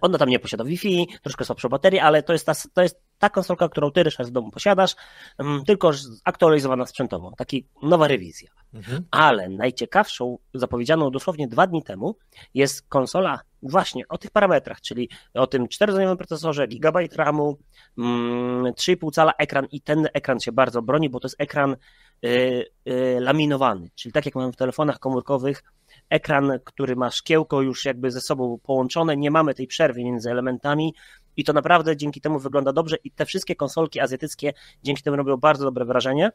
ona tam nie posiada Wi-Fi, troszkę słabszą baterię, ale to jest, ta, to jest ta konsolka, którą ty, Ryszard, w domu posiadasz, mm, tylko aktualizowana sprzętowo. Taki nowa rewizja. Mhm. Ale najciekawszą, zapowiedzianą dosłownie dwa dni temu, jest konsola właśnie o tych parametrach, czyli o tym 4 procesorze, gigabajt RAMu, 3,5 mm, cala ekran i ten ekran się bardzo broni, bo to jest ekran y, y, laminowany, czyli tak jak mamy w telefonach komórkowych, ekran, który ma szkiełko już jakby ze sobą połączone, nie mamy tej przerwy między elementami i to naprawdę dzięki temu wygląda dobrze i te wszystkie konsolki azjatyckie dzięki temu robią bardzo dobre wrażenie.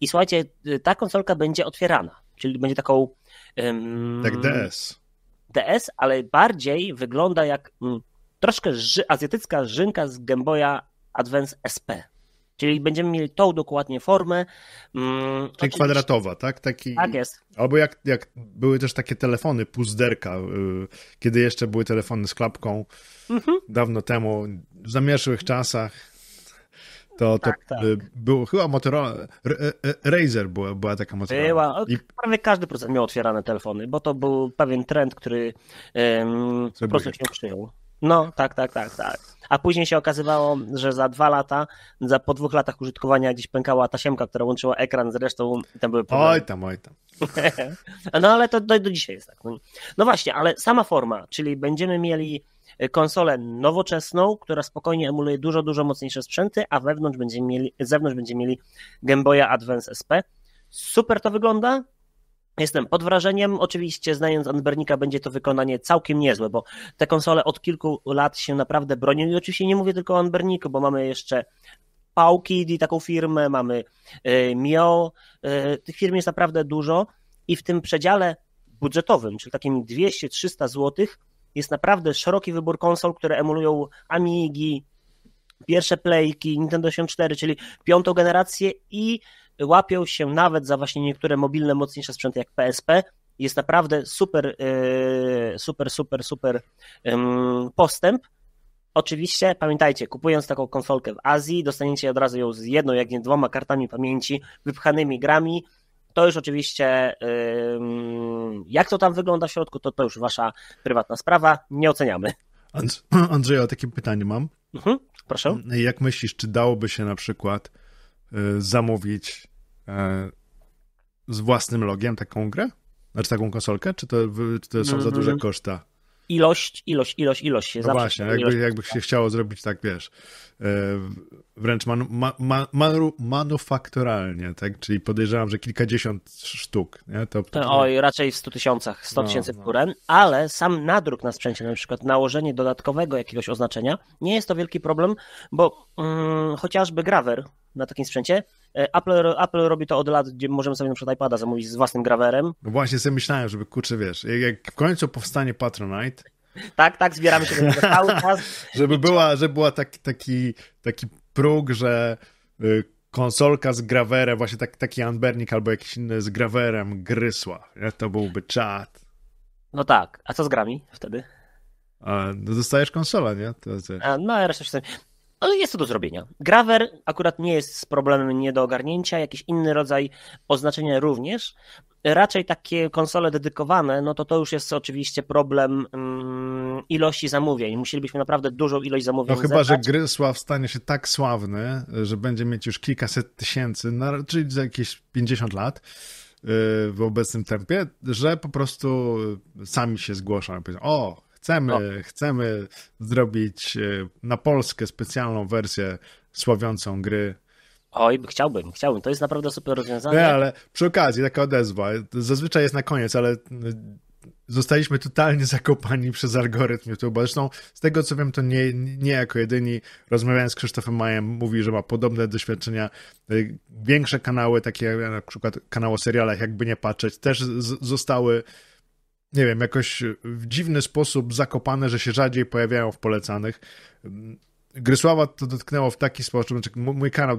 I słuchajcie, ta konsolka będzie otwierana, czyli będzie taką... Um, tak DS. DS, ale bardziej wygląda jak um, troszkę ży, azjatycka żynka z Game Boya Advance SP. Czyli będziemy mieli tą dokładnie formę. Mm, Czyli kwadratowa, tak? Taki... Tak jest. Albo jak, jak były też takie telefony, puzderka, yy, kiedy jeszcze były telefony z klapką mhm. dawno temu, w zamierzchłych czasach. To, to tak. tak. Y, był chyba Motorola, y, y, Razer była, była taka Motorola. Była, I... prawie każdy procent miał otwierane telefony, bo to był pewien trend, który um, po prostu się przyjął. No, tak, tak, tak, tak. A później się okazywało, że za dwa lata, za po dwóch latach użytkowania gdzieś pękała tasiemka, która łączyła ekran z resztą i tam były problemy. Oj tam, oj tam. no ale to do, do dzisiaj jest tak. No. no właśnie, ale sama forma, czyli będziemy mieli e, konsolę nowoczesną, która spokojnie emuluje dużo, dużo mocniejsze sprzęty, a wewnątrz będziemy mieli, zewnątrz będziemy mieli Game Boya Advance SP. Super to wygląda, Jestem pod wrażeniem, oczywiście znając Anbernika będzie to wykonanie całkiem niezłe, bo te konsole od kilku lat się naprawdę bronią i oczywiście nie mówię tylko o Anberniku, bo mamy jeszcze Paukid i taką firmę, mamy e, Mio, e, tych firm jest naprawdę dużo i w tym przedziale budżetowym, czyli takim 200-300 zł, jest naprawdę szeroki wybór konsol, które emulują Amigi, pierwsze Playki, Nintendo 64, czyli piątą generację i łapią się nawet za właśnie niektóre mobilne, mocniejsze sprzęty jak PSP. Jest naprawdę super, yy, super, super, super postęp. Oczywiście pamiętajcie, kupując taką konsolkę w Azji, dostaniecie od razu ją z jedną, jak nie dwoma kartami pamięci, wypchanymi grami. To już oczywiście, jak to tam wygląda w środku, to, to już wasza prywatna sprawa, nie oceniamy. Andrze Andrzeja, takie pytanie mam. Mhm, proszę. Jak myślisz, czy dałoby się na przykład y, zamówić E, z własnym logiem taką grę? Znaczy taką konsolkę? Czy to, czy to są mm -hmm. za mhm. duże koszta? Ilość, ilość, ilość, ilość się no zawsze. Właśnie, jakby, ilość... jakby się chciało zrobić tak, wiesz, e, wręcz manu, ma, ma, manu, manufakturalnie, tak? Czyli podejrzewam, że kilkadziesiąt sztuk. Nie? To, to... Oj, raczej w 100 tysiącach, 100 no, tysięcy w no. ale sam nadruk na sprzęcie, na przykład nałożenie dodatkowego jakiegoś oznaczenia, nie jest to wielki problem, bo mm, chociażby grawer, na takim sprzęcie. E, Apple, Apple robi to od lat, gdzie możemy sobie na przykład iPada zamówić z własnym grawerem. No właśnie sobie myślałem, żeby kurczę, wiesz, jak w końcu powstanie Patronite, tak, tak, zbieramy się do cały czas. żeby była, żeby była taki, taki, taki próg, że y, konsolka z grawerem, właśnie tak, taki Anbernik albo jakiś inny z grawerem grysła. To byłby czat. No tak, a co z grami wtedy? A, no dostajesz konsolę, nie? To, to... A, no, reszta się ale jest to do zrobienia. Grawer akurat nie jest z problemem nie do ogarnięcia, jakiś inny rodzaj oznaczenia również. Raczej takie konsole dedykowane, no to to już jest oczywiście problem mm, ilości zamówień. Musielibyśmy naprawdę dużą ilość zamówień No chyba, zebrać. że Grysław stanie się tak sławny, że będzie mieć już kilkaset tysięcy, czyli za jakieś 50 lat y, w obecnym tempie, że po prostu y, sami się zgłoszą. o, Chcemy, no. chcemy zrobić e, na Polskę specjalną wersję sławiącą gry. Oj, chciałbym, chciałbym. To jest naprawdę super rozwiązanie. Nie, ale przy okazji taka odezwa. Zazwyczaj jest na koniec, ale e, zostaliśmy totalnie zakopani przez algorytm YouTube. Zresztą z tego co wiem, to nie, nie jako jedyni. Rozmawiając z Krzysztofem Majem, mówi, że ma podobne doświadczenia. E, większe kanały, takie jak na przykład kanał o serialach, jakby nie patrzeć, też zostały nie wiem, jakoś w dziwny sposób zakopane, że się rzadziej pojawiają w polecanych. Grysława to dotknęło w taki sposób, znaczy mój kanał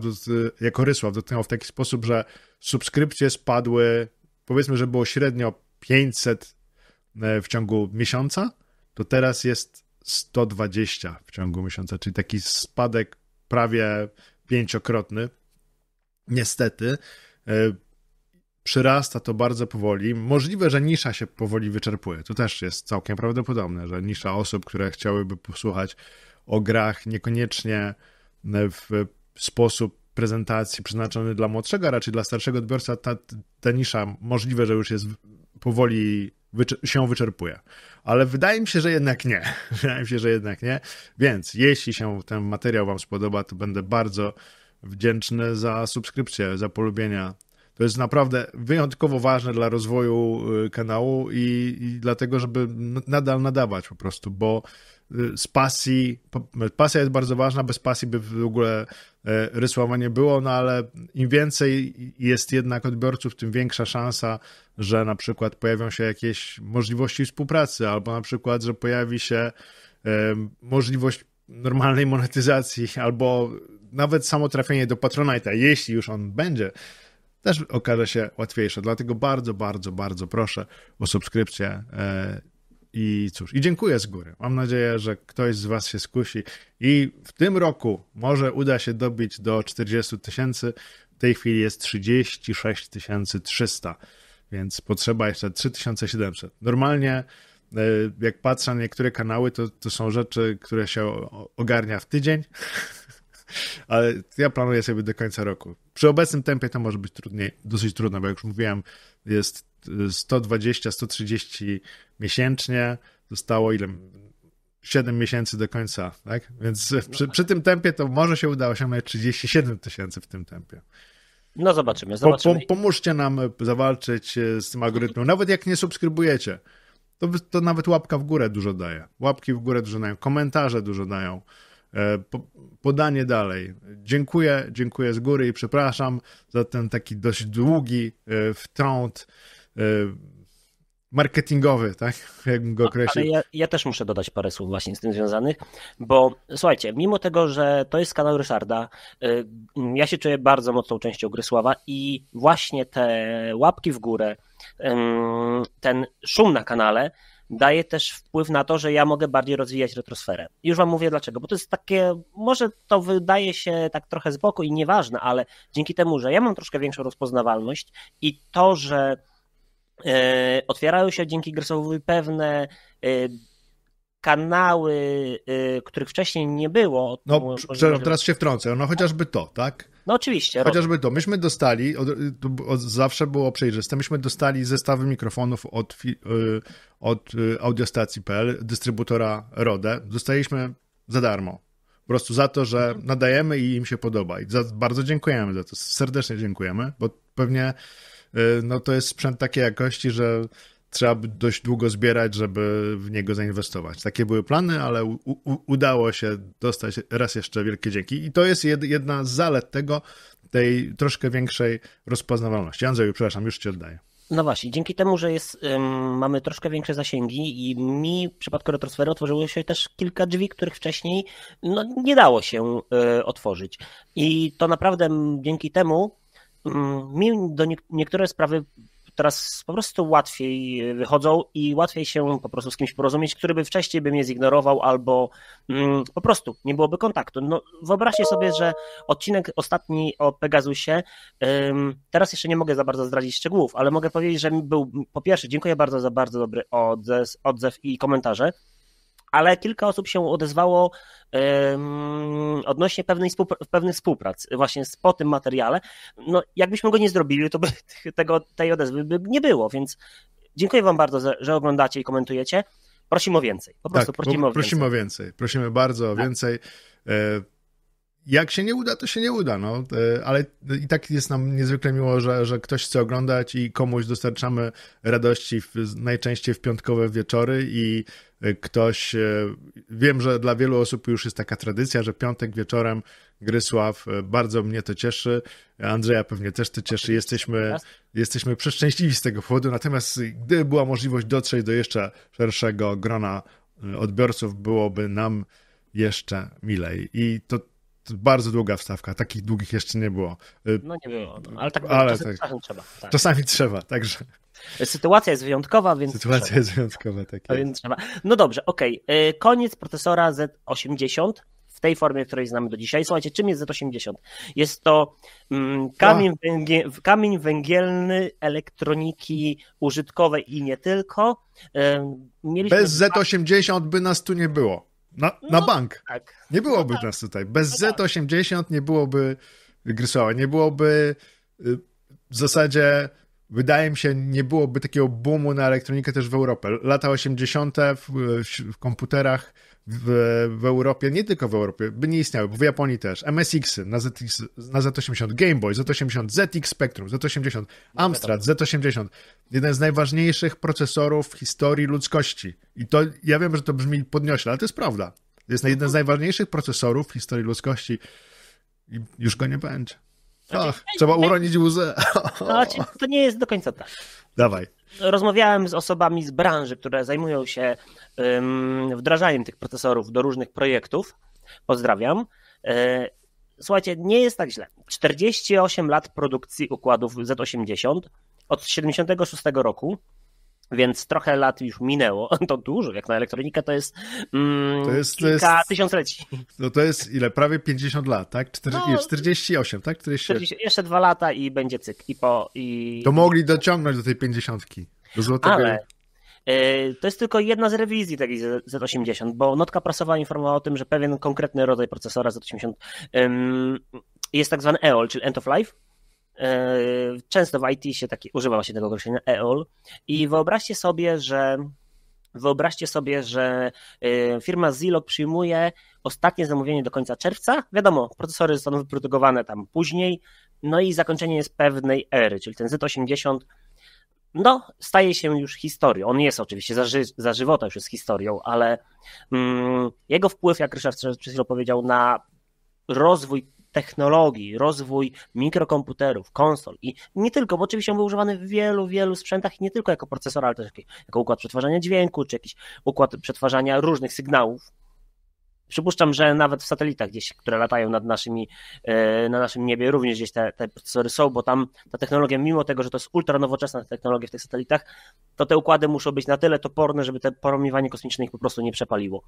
jako Rysław dotknęło w taki sposób, że subskrypcje spadły, powiedzmy, że było średnio 500 e, w ciągu miesiąca, to teraz jest 120 w ciągu miesiąca, czyli taki spadek prawie pięciokrotny. Niestety. E, przyrasta to bardzo powoli. Możliwe, że nisza się powoli wyczerpuje. To też jest całkiem prawdopodobne, że nisza osób, które chciałyby posłuchać o grach niekoniecznie w sposób prezentacji przeznaczony dla młodszego, a raczej dla starszego odbiorca, ta, ta nisza możliwe, że już jest powoli wyczer- się wyczerpuje. Ale wydaje mi się, że jednak nie. Wydaje mi się, że jednak nie. Więc jeśli się ten materiał Wam spodoba, to będę bardzo wdzięczny za subskrypcję, za polubienia to jest naprawdę wyjątkowo ważne dla rozwoju y, kanału i, i dlatego, żeby nadal nadawać po prostu, bo y, z pasji, pasja jest bardzo ważna, bez pasji by w ogóle y, rysłowa nie było, no ale im więcej jest jednak odbiorców, tym większa szansa, że na przykład pojawią się jakieś możliwości współpracy, albo na przykład, że pojawi się możliwość normalnej monetyzacji, albo nawet samo trafienie do Patronite'a, jeśli już on będzie, też okaże się łatwiejsze, Dlatego bardzo, bardzo, bardzo proszę o subskrypcję. E, I cóż, i dziękuję z góry. Mam nadzieję, że ktoś z Was się skusi i w tym roku może uda się dobić do 40 tysięcy. W tej chwili jest 36 300, więc potrzeba jeszcze 3700. Normalnie, e, jak patrzę na niektóre kanały, to, to są rzeczy, które się ogarnia w tydzień. Ale ja planuję sobie do końca roku. Przy obecnym tempie to może być trudniej, dosyć trudno, bo jak już mówiłem, jest 120-130 y, miesięcznie. Zostało ile? 7 miesięcy do końca, tak? Więc no przy, tak. przy tym tempie to może się uda osiągnąć 37 tysięcy w tym tempie. No zobaczymy, zobaczymy. Po, po, pomóżcie nam zawalczyć y, z tym algorytmem, nawet jak nie subskrybujecie. To, to nawet łapka w górę dużo daje. Łapki w górę dużo dają, komentarze dużo dają. E, podanie dalej. Dziękuję, dziękuję z góry i przepraszam za ten taki dość długi e, wtrąd e, marketingowy, tak? Jakbym go określił. Ale ja, ja, też muszę dodać parę słów właśnie z tym związanych, bo słuchajcie, mimo tego, że to jest kanał Ryszarda, ja się czuję bardzo mocną częścią Grysława i właśnie te łapki w górę, ten szum na kanale daje też wpływ na to, że ja mogę bardziej rozwijać retrosferę. Już wam mówię dlaczego, bo to jest takie, może to wydaje się tak trochę z boku i nieważne, ale dzięki temu, że ja mam troszkę większą rozpoznawalność i to, że yy, otwierają się dzięki Grysowi pewne e, kanały, e, których wcześniej nie było. No, przepraszam, teraz się wtrącę, no chociażby to, tak? No oczywiście. Chociażby to. Myśmy dostali, od, od, zawsze było przejrzyste, myśmy dostali zestawy mikrofonów od, y, od y, audiostacji.pl, dystrybutora Rode. Dostaliśmy za darmo. Po prostu za to, że mhm. nadajemy i im się podoba. I za, bardzo dziękujemy za to. Serdecznie dziękujemy, bo pewnie y, no, to jest sprzęt takiej jakości, że trzeba by dość długo zbierać, żeby w niego zainwestować. Takie były plany, ale u, u, udało się dostać raz jeszcze wielkie dzięki. I to jest jedna z zalet tego, tej troszkę większej rozpoznawalności. Andrzeju, przepraszam, już ci oddaję. No właśnie, dzięki temu, że jest, ym, mamy troszkę większe zasięgi i mi w przypadku retrosfery otworzyło się też kilka drzwi, których wcześniej no, nie dało się y, otworzyć. I to naprawdę dzięki temu mi do nie, niektóre sprawy teraz po prostu łatwiej y, wychodzą i łatwiej się po prostu z kimś porozumieć, który by wcześniej by mnie zignorował albo mm, po prostu nie byłoby kontaktu. No, wyobraźcie sobie, że odcinek ostatni o Pegasusie, ym, teraz jeszcze nie mogę za bardzo zdradzić szczegółów, ale mogę powiedzieć, że był po pierwsze, dziękuję bardzo za bardzo dobry odzew, odzew i komentarze ale kilka osób się odezwało odnośnie pewnej współpr- pewnych współprac właśnie po tym materiale. No, jakbyśmy go nie zrobili, to by tego, tej odezwy by nie było, więc dziękuję Wam bardzo, za, że oglądacie i komentujecie. Prosimy o więcej. Po prostu tak, prosimy, o, prosimy więcej. o więcej. Prosimy bardzo o tak. więcej. E, jak się nie uda, to się nie uda, no. E, ale i tak jest nam niezwykle miło, że, że ktoś chce oglądać i komuś dostarczamy radości w, najczęściej w piątkowe wieczory i e, ktoś, e, wiem, że dla wielu osób już jest taka tradycja, że piątek wieczorem Grysław, bardzo mnie to cieszy, Andrzeja pewnie też to cieszy, jesteśmy, tak. jesteśmy przeszczęśliwi z tego powodu, natomiast gdyby była możliwość dotrzeć do jeszcze szerszego grona odbiorców, byłoby nam jeszcze milej i to bardzo długa wstawka, takich długich jeszcze nie było. Y, no nie było, no. ale tak ale tak. trzeba. Tak. Czasami trzeba, także. Sytuacja jest wyjątkowa, więc. Sytuacja trzeba. jest wyjątkowa, tak. Jest. Więc trzeba. No dobrze, okej. Okay. Koniec procesora Z80 w tej formie, której znamy do dzisiaj. Słuchajcie, czym jest Z80? Jest to mm, kamień, węgiel, kamień, węgielny elektroniki użytkowej i nie tylko. Y, mieliśmy Bez Z80 by nas tu nie było. Na, no, na no bank. Tak. Nie byłoby no tak. nas tutaj. Bez no tak. Z80 nie byłoby grysoła nie byłoby y, w zasadzie, wydaje mi się, nie byłoby takiego boomu na elektronikę też w Europie. Lata 80. w, w komputerach w, w Europie, nie tylko w Europie, by nie istniały, bo w Japonii też, MSX-y na, ZX, na Z80, Game Boy, Z80, ZX Spectrum, Z80, Amstrad, Z80. Jeden z najważniejszych procesorów w historii ludzkości. I to, ja wiem, że to brzmi podniośle, ale to jest prawda. To jest jeden z najważniejszych procesorów w historii ludzkości i już go nie będzie. Znaczy, Ach, trzeba uronić łzy. To, no, znaczy, to nie jest do końca tak. Dawaj. Rozmawiałem z osobami z branży, które zajmują się um, wdrażaniem tych procesorów do różnych projektów. Pozdrawiam. E, słuchajcie, nie jest tak źle. 48 lat produkcji układów Z80 od 76 roku więc trochę lat już minęło. To dużo, jak na elektronikę to jest, mm, to jest kilka to jest, tysiącleci. No to jest ile? Prawie 50 lat, tak? 40, no, 48, tak? 40, jeszcze dwa lata i będzie cyk. I po, i... To mogli dociągnąć do tej 50. Do złotego. Ale... E, to jest tylko jedna z rewizji takiej Z80, bo notka prasowa informowała o tym, że pewien konkretny rodzaj procesora Z80 jest tak zwany EOL, czyli End of Life, E, często w IT się taki, używa właśnie tego określenia EOL i wyobraźcie sobie, że Wyobraźcie sobie, że e, firma Zilog przyjmuje ostatnie zamówienie do końca czerwca. Wiadomo, procesory zostaną wyprodukowane tam później, no i zakończenie jest pewnej ery, czyli ten Z80 no, staje się już historią. On jest oczywiście za, ży za żywota już jest historią, ale mm, jego wpływ, jak Ryszard przed chwilą powiedział, na rozwój technologii, rozwój mikrokomputerów, konsol i nie tylko, bo oczywiście on był używany w wielu, wielu sprzętach i nie tylko jako procesor, ale też jako układ przetwarzania dźwięku, czy jakiś układ przetwarzania różnych sygnałów. Przypuszczam, że nawet w satelitach gdzieś, które latają nad naszymi, e, na naszym niebie, również gdzieś te, te procesory są, bo tam ta technologia, mimo tego, że to jest ultra nowoczesna technologia w tych satelitach, to te układy muszą być na tyle toporne, żeby te promieniowanie kosmiczne ich po prostu nie przepaliło.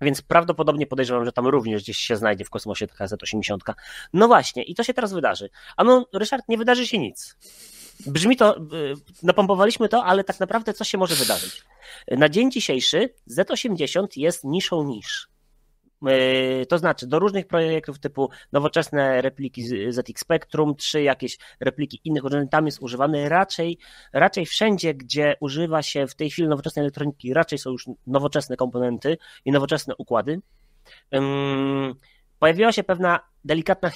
Więc prawdopodobnie podejrzewam, że tam również gdzieś się znajdzie w kosmosie taka Z80. No właśnie, i to się teraz wydarzy. A no, Ryszard, nie wydarzy się nic. Brzmi to, y, napompowaliśmy to, ale tak naprawdę co się może wydarzyć? Na dzień dzisiejszy Z80 jest niszą niż. E, to znaczy, do różnych projektów typu nowoczesne repliki ZX Spectrum 3, jakieś repliki innych urządzeń, tam jest używany raczej, raczej wszędzie, gdzie używa się w tej chwili nowoczesnej elektroniki, raczej są już nowoczesne komponenty i nowoczesne układy. Pojawiła się pewna delikatna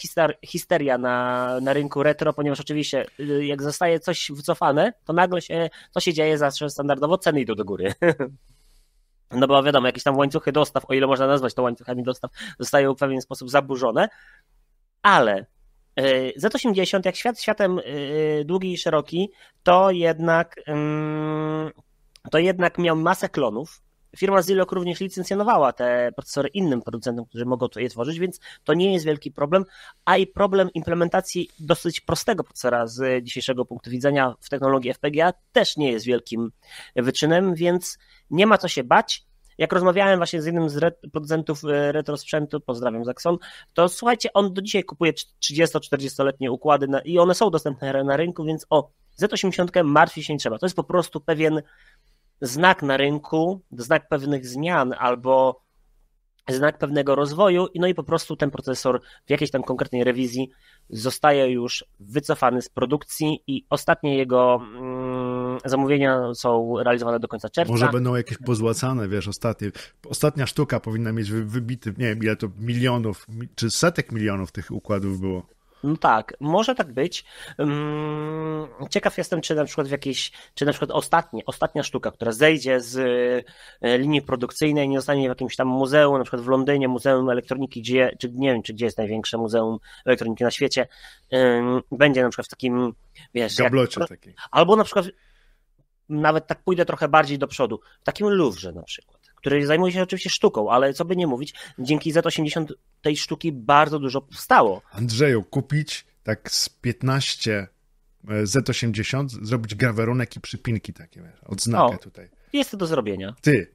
histeria na, na rynku retro, ponieważ oczywiście y, jak zostaje coś wycofane, to nagle się, to się dzieje zawsze standardowo, ceny idą do góry. no bo wiadomo, jakieś tam łańcuchy dostaw, o ile można nazwać to łańcuchami dostaw, zostają w pewien sposób zaburzone, ale y, Z80, jak świat światem y, długi i szeroki, to jednak, mm, to jednak miał masę klonów. Firma Zilog również licencjonowała te procesory innym producentom, którzy mogą je tworzyć, więc to nie jest wielki problem, a i problem implementacji dosyć prostego procesora z dzisiejszego punktu widzenia w technologii FPGA też nie jest wielkim wyczynem, więc nie ma co się bać. Jak rozmawiałem właśnie z jednym z re producentów e, retrosprzętu, pozdrawiam Zakson, to słuchajcie, on do dzisiaj kupuje 30-40-letnie układy na, i one są dostępne na rynku, więc o Z80 martwi się nie trzeba. To jest po prostu pewien znak na rynku, znak pewnych zmian albo znak pewnego rozwoju, no i po prostu ten procesor w jakiejś tam konkretnej rewizji zostaje już wycofany z produkcji i ostatnie jego mm, zamówienia są realizowane do końca czerwca. Może będą jakieś pozłacane, wiesz, ostatnie. Ostatnia sztuka powinna mieć wybity, nie wiem, ile to milionów, czy setek milionów tych układów było. No tak, może tak być. Mm, ciekaw jestem, czy na przykład w jakiejś, czy na przykład ostatnie, ostatnia sztuka, która zejdzie z e, linii produkcyjnej, nie zostanie w jakimś tam muzeum, na przykład w Londynie, Muzeum Elektroniki, gdzie, czy nie wiem, czy gdzie jest największe muzeum elektroniki na świecie, będzie na przykład w takim, wiesz... Gablocie jak, takim. Albo na przykład nawet tak pójdę trochę bardziej do przodu, w takim Louvre na przykład, który zajmuje się oczywiście sztuką, ale co by nie mówić, dzięki Z80 tej sztuki bardzo dużo powstało. Andrzeju, kupić tak z 15 e, Z80, zrobić grawerunek i przypinki takie, odznakę o, tutaj. Jest to do zrobienia. Ty,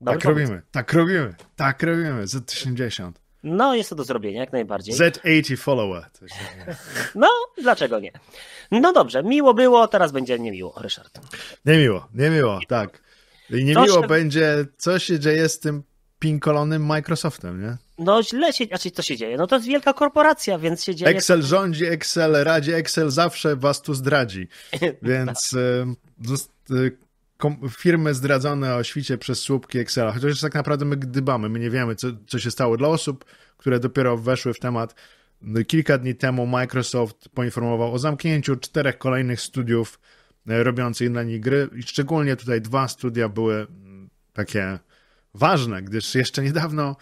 Dobry tak pomysł. robimy, tak robimy, tak robimy, Z80. No, jest to do zrobienia, jak najbardziej. Z80 follower. No, dlaczego nie? No dobrze, miło było, teraz będzie niemiło, Ryszard. Niemiło, niemiło, tak. I niemiło to, będzie, co się dzieje z tym pinkolonym Microsoftem, nie? No źle się, znaczy co się dzieje? No to jest wielka korporacja, więc się dzieje... Excel rządzi, Excel radzi, Excel zawsze was tu zdradzi. Więc tak. Y, y, firmy zdradzone o świcie przez słupki Excela, chociaż tak naprawdę my gdybamy, my nie wiemy, co, co się stało. Dla osób, które dopiero weszły w temat, kilka dni temu Microsoft poinformował o zamknięciu czterech kolejnych studiów e, robiących na nich gry. I szczególnie tutaj dwa studia były mm, takie ważne, gdyż jeszcze niedawno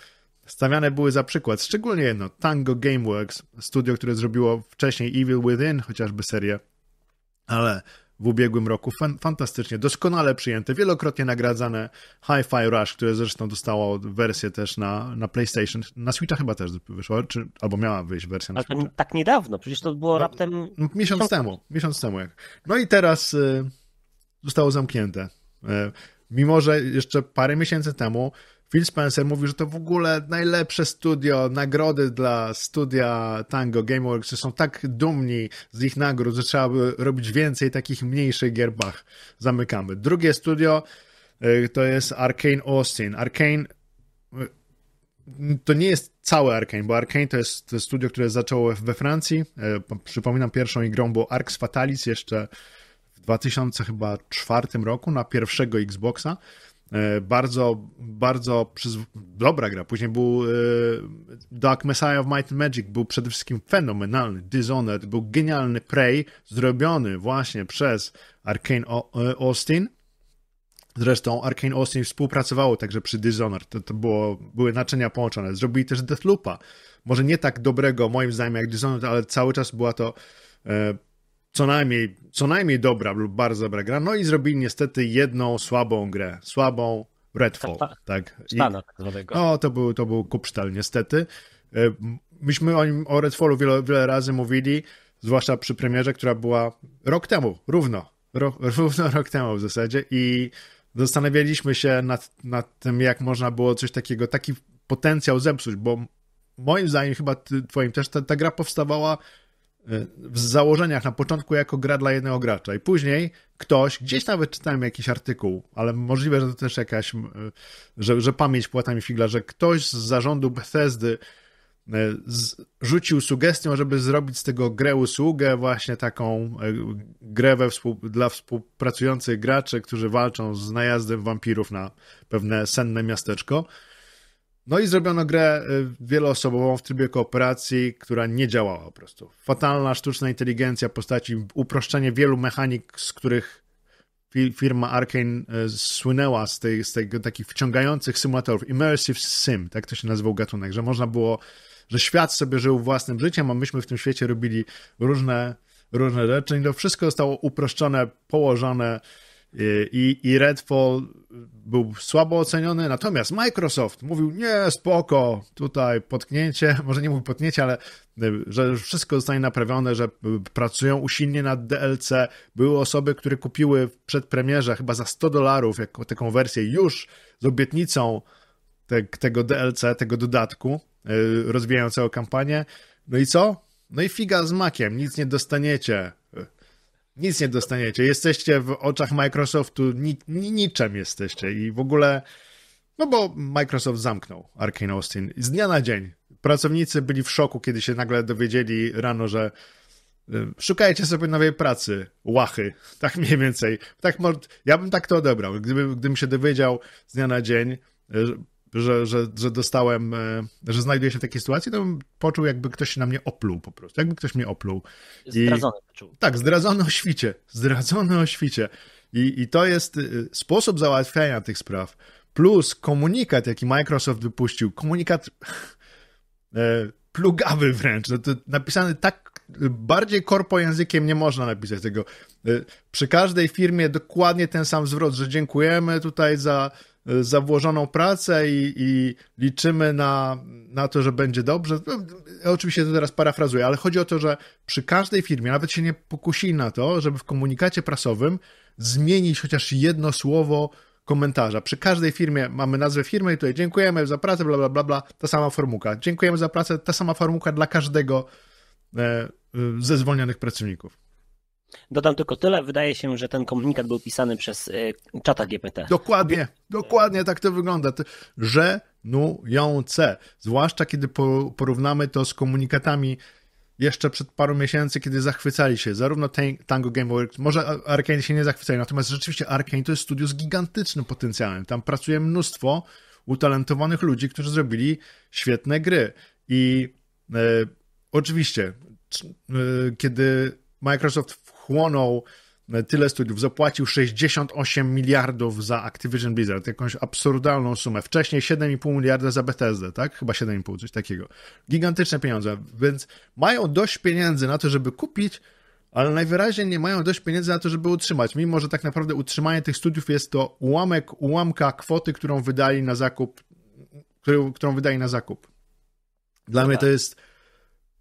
stawiane były za przykład, szczególnie jedno, Tango Gameworks, studio, które zrobiło wcześniej Evil Within, chociażby serię, ale w ubiegłym roku fan, fantastycznie, doskonale przyjęte, wielokrotnie nagradzane Hi-Fi Rush, które zresztą dostało wersję też na, na PlayStation, na Switcha chyba też wyszło, czy, albo miała wyjść wersja na Ale tak, tak niedawno, przecież to było no, raptem... Miesiąc temu, miesiąc temu. jak. No i teraz y, zostało zamknięte. Y, mimo, że jeszcze parę miesięcy temu Phil Spencer mówi, że to w ogóle najlepsze studio, nagrody dla studia Tango Gameworks, że są tak dumni z ich nagród, że trzeba by robić więcej takich mniejszych gerbach. zamykamy. Drugie studio y, to jest Arkane Austin. Arkane y, to nie jest całe Arkane, bo Arkane to jest studio, które zaczęło we Francji. Y, przypominam pierwszą grą, bo Arx Fatalis jeszcze w 2004 roku na pierwszego Xboxa. E, bardzo, bardzo przyzw... dobra gra. Później był e, Dark Messiah of Might and Magic, był przede wszystkim fenomenalny. Dishonored był genialny. Prey, zrobiony właśnie przez Arkane e, Austin. Zresztą Arkane Austin współpracowało także przy Dishonored, to, to było, były naczynia połączone. Zrobili też Deathloopa, może nie tak dobrego moim zdaniem jak Dishonored, ale cały czas była to co najmniej, co najmniej dobra lub bardzo dobra gra. No i zrobili niestety jedną słabą grę. Słabą Redfall. Ta, tak. tak. I, tak No, to był, to był kupsztal niestety. Y, myśmy o, nim, o Redfallu wiele, wiele razy mówili, zwłaszcza przy premierze, która była rok temu, równo. Ro, równo rok temu w zasadzie i zastanawialiśmy się nad, nad tym, jak można było coś takiego, taki potencjał zepsuć, bo moim zdaniem, chyba ty, twoim też, ta, ta gra powstawała w założeniach na początku jako gra dla jednego gracza i później ktoś, gdzieś nawet czytałem jakiś artykuł, ale możliwe, że to też jakaś, że, że pamięć płata mi figla, że ktoś z zarządu Bethesdy e, rzucił sugestią, żeby zrobić z tego grę usługę, właśnie taką e, grę współ, dla współpracujących graczy, którzy walczą z najazdem wampirów na pewne senne miasteczko. No i zrobiono grę y, wieloosobową w trybie kooperacji, która nie działała po prostu. Fatalna sztuczna inteligencja postaci, uproszczenie wielu mechanik, z których firma Arkane y, słynęła z, tej, z takich wciągających symulatorów. Immersive Sim, tak to się nazywał gatunek, że można było, że świat sobie żył własnym życiem, a myśmy w tym świecie robili różne, różne rzeczy i to wszystko zostało uproszczone, położone, Y, I, I Redfall był słabo oceniony, natomiast Microsoft mówił, nie, spoko, tutaj potknięcie, może nie mówił potknięcie, ale y, że wszystko zostanie naprawione, że y, pracują usilnie nad DLC. Były osoby, które kupiły w przedpremierze chyba za 100 dolarów jako taką wersję już z obietnicą te, tego DLC, tego dodatku rozwijającego kampanię. No i co? No i figa z makiem, nic nie dostaniecie. Nic nie dostaniecie. Jesteście w oczach Microsoftu, ni, niczym jesteście i w ogóle. No bo Microsoft zamknął Arkane Austin z dnia na dzień. Pracownicy byli w szoku, kiedy się nagle dowiedzieli rano, że y, szukajcie sobie nowej pracy, łachy, tak mniej więcej. Tak, ja bym tak to odebrał, gdybym, gdybym się dowiedział z dnia na dzień, y, że, że, że dostałem, e, że znajduję się w takiej sytuacji, to bym poczuł, jakby ktoś się na mnie opluł po prostu, jakby ktoś mnie opluł. Zdradzony I, poczuł. Tak, zdradzony o świcie, zdradzony o świcie. I, I to jest y, sposób załatwiania tych spraw, plus komunikat, jaki Microsoft wypuścił, komunikat e, plugawy wręcz, no to napisany tak bardziej korpo językiem nie można napisać tego. E, przy każdej firmie dokładnie ten sam zwrot, że dziękujemy tutaj za Y, za włożoną pracę i, i, liczymy na, na to, że będzie dobrze. No, ja oczywiście to teraz parafrazuję, ale chodzi o to, że przy każdej firmie, nawet się nie pokusili na to, żeby w komunikacie prasowym zmienić chociaż jedno słowo komentarza. Przy każdej firmie mamy nazwę firmy i tutaj dziękujemy za pracę, bla, bla, bla, bla, ta sama formułka. Dziękujemy za pracę, ta sama formułka dla każdego e, ze zwolnionych pracowników. Dodam tylko tyle, wydaje się, że ten komunikat był pisany przez y, czata GPT. Dokładnie, dokładnie tak to wygląda. Żenujące. Zwłaszcza kiedy porównamy to z komunikatami jeszcze przed paru miesięcy, kiedy zachwycali się zarówno Tango Gameworks, może Arkane się nie zachwycali, natomiast rzeczywiście Arkane to jest studio z gigantycznym potencjałem. Tam pracuje mnóstwo utalentowanych ludzi, którzy zrobili świetne gry. I e, oczywiście, e, kiedy Microsoft wchłonął e, tyle studiów, zapłacił 68 miliardów za Activision Blizzard, jakąś absurdalną sumę. Wcześniej 7,5 miliarda za Bethesda, tak? Chyba 7,5, coś takiego. Gigantyczne pieniądze, więc mają dość pieniędzy na to, żeby kupić, ale najwyraźniej nie mają dość pieniędzy na to, żeby utrzymać, mimo że tak naprawdę utrzymanie tych studiów jest to ułamek, ułamka kwoty, którą wydali na zakup, którą, którą wydali na zakup. Dla no mnie tak. to jest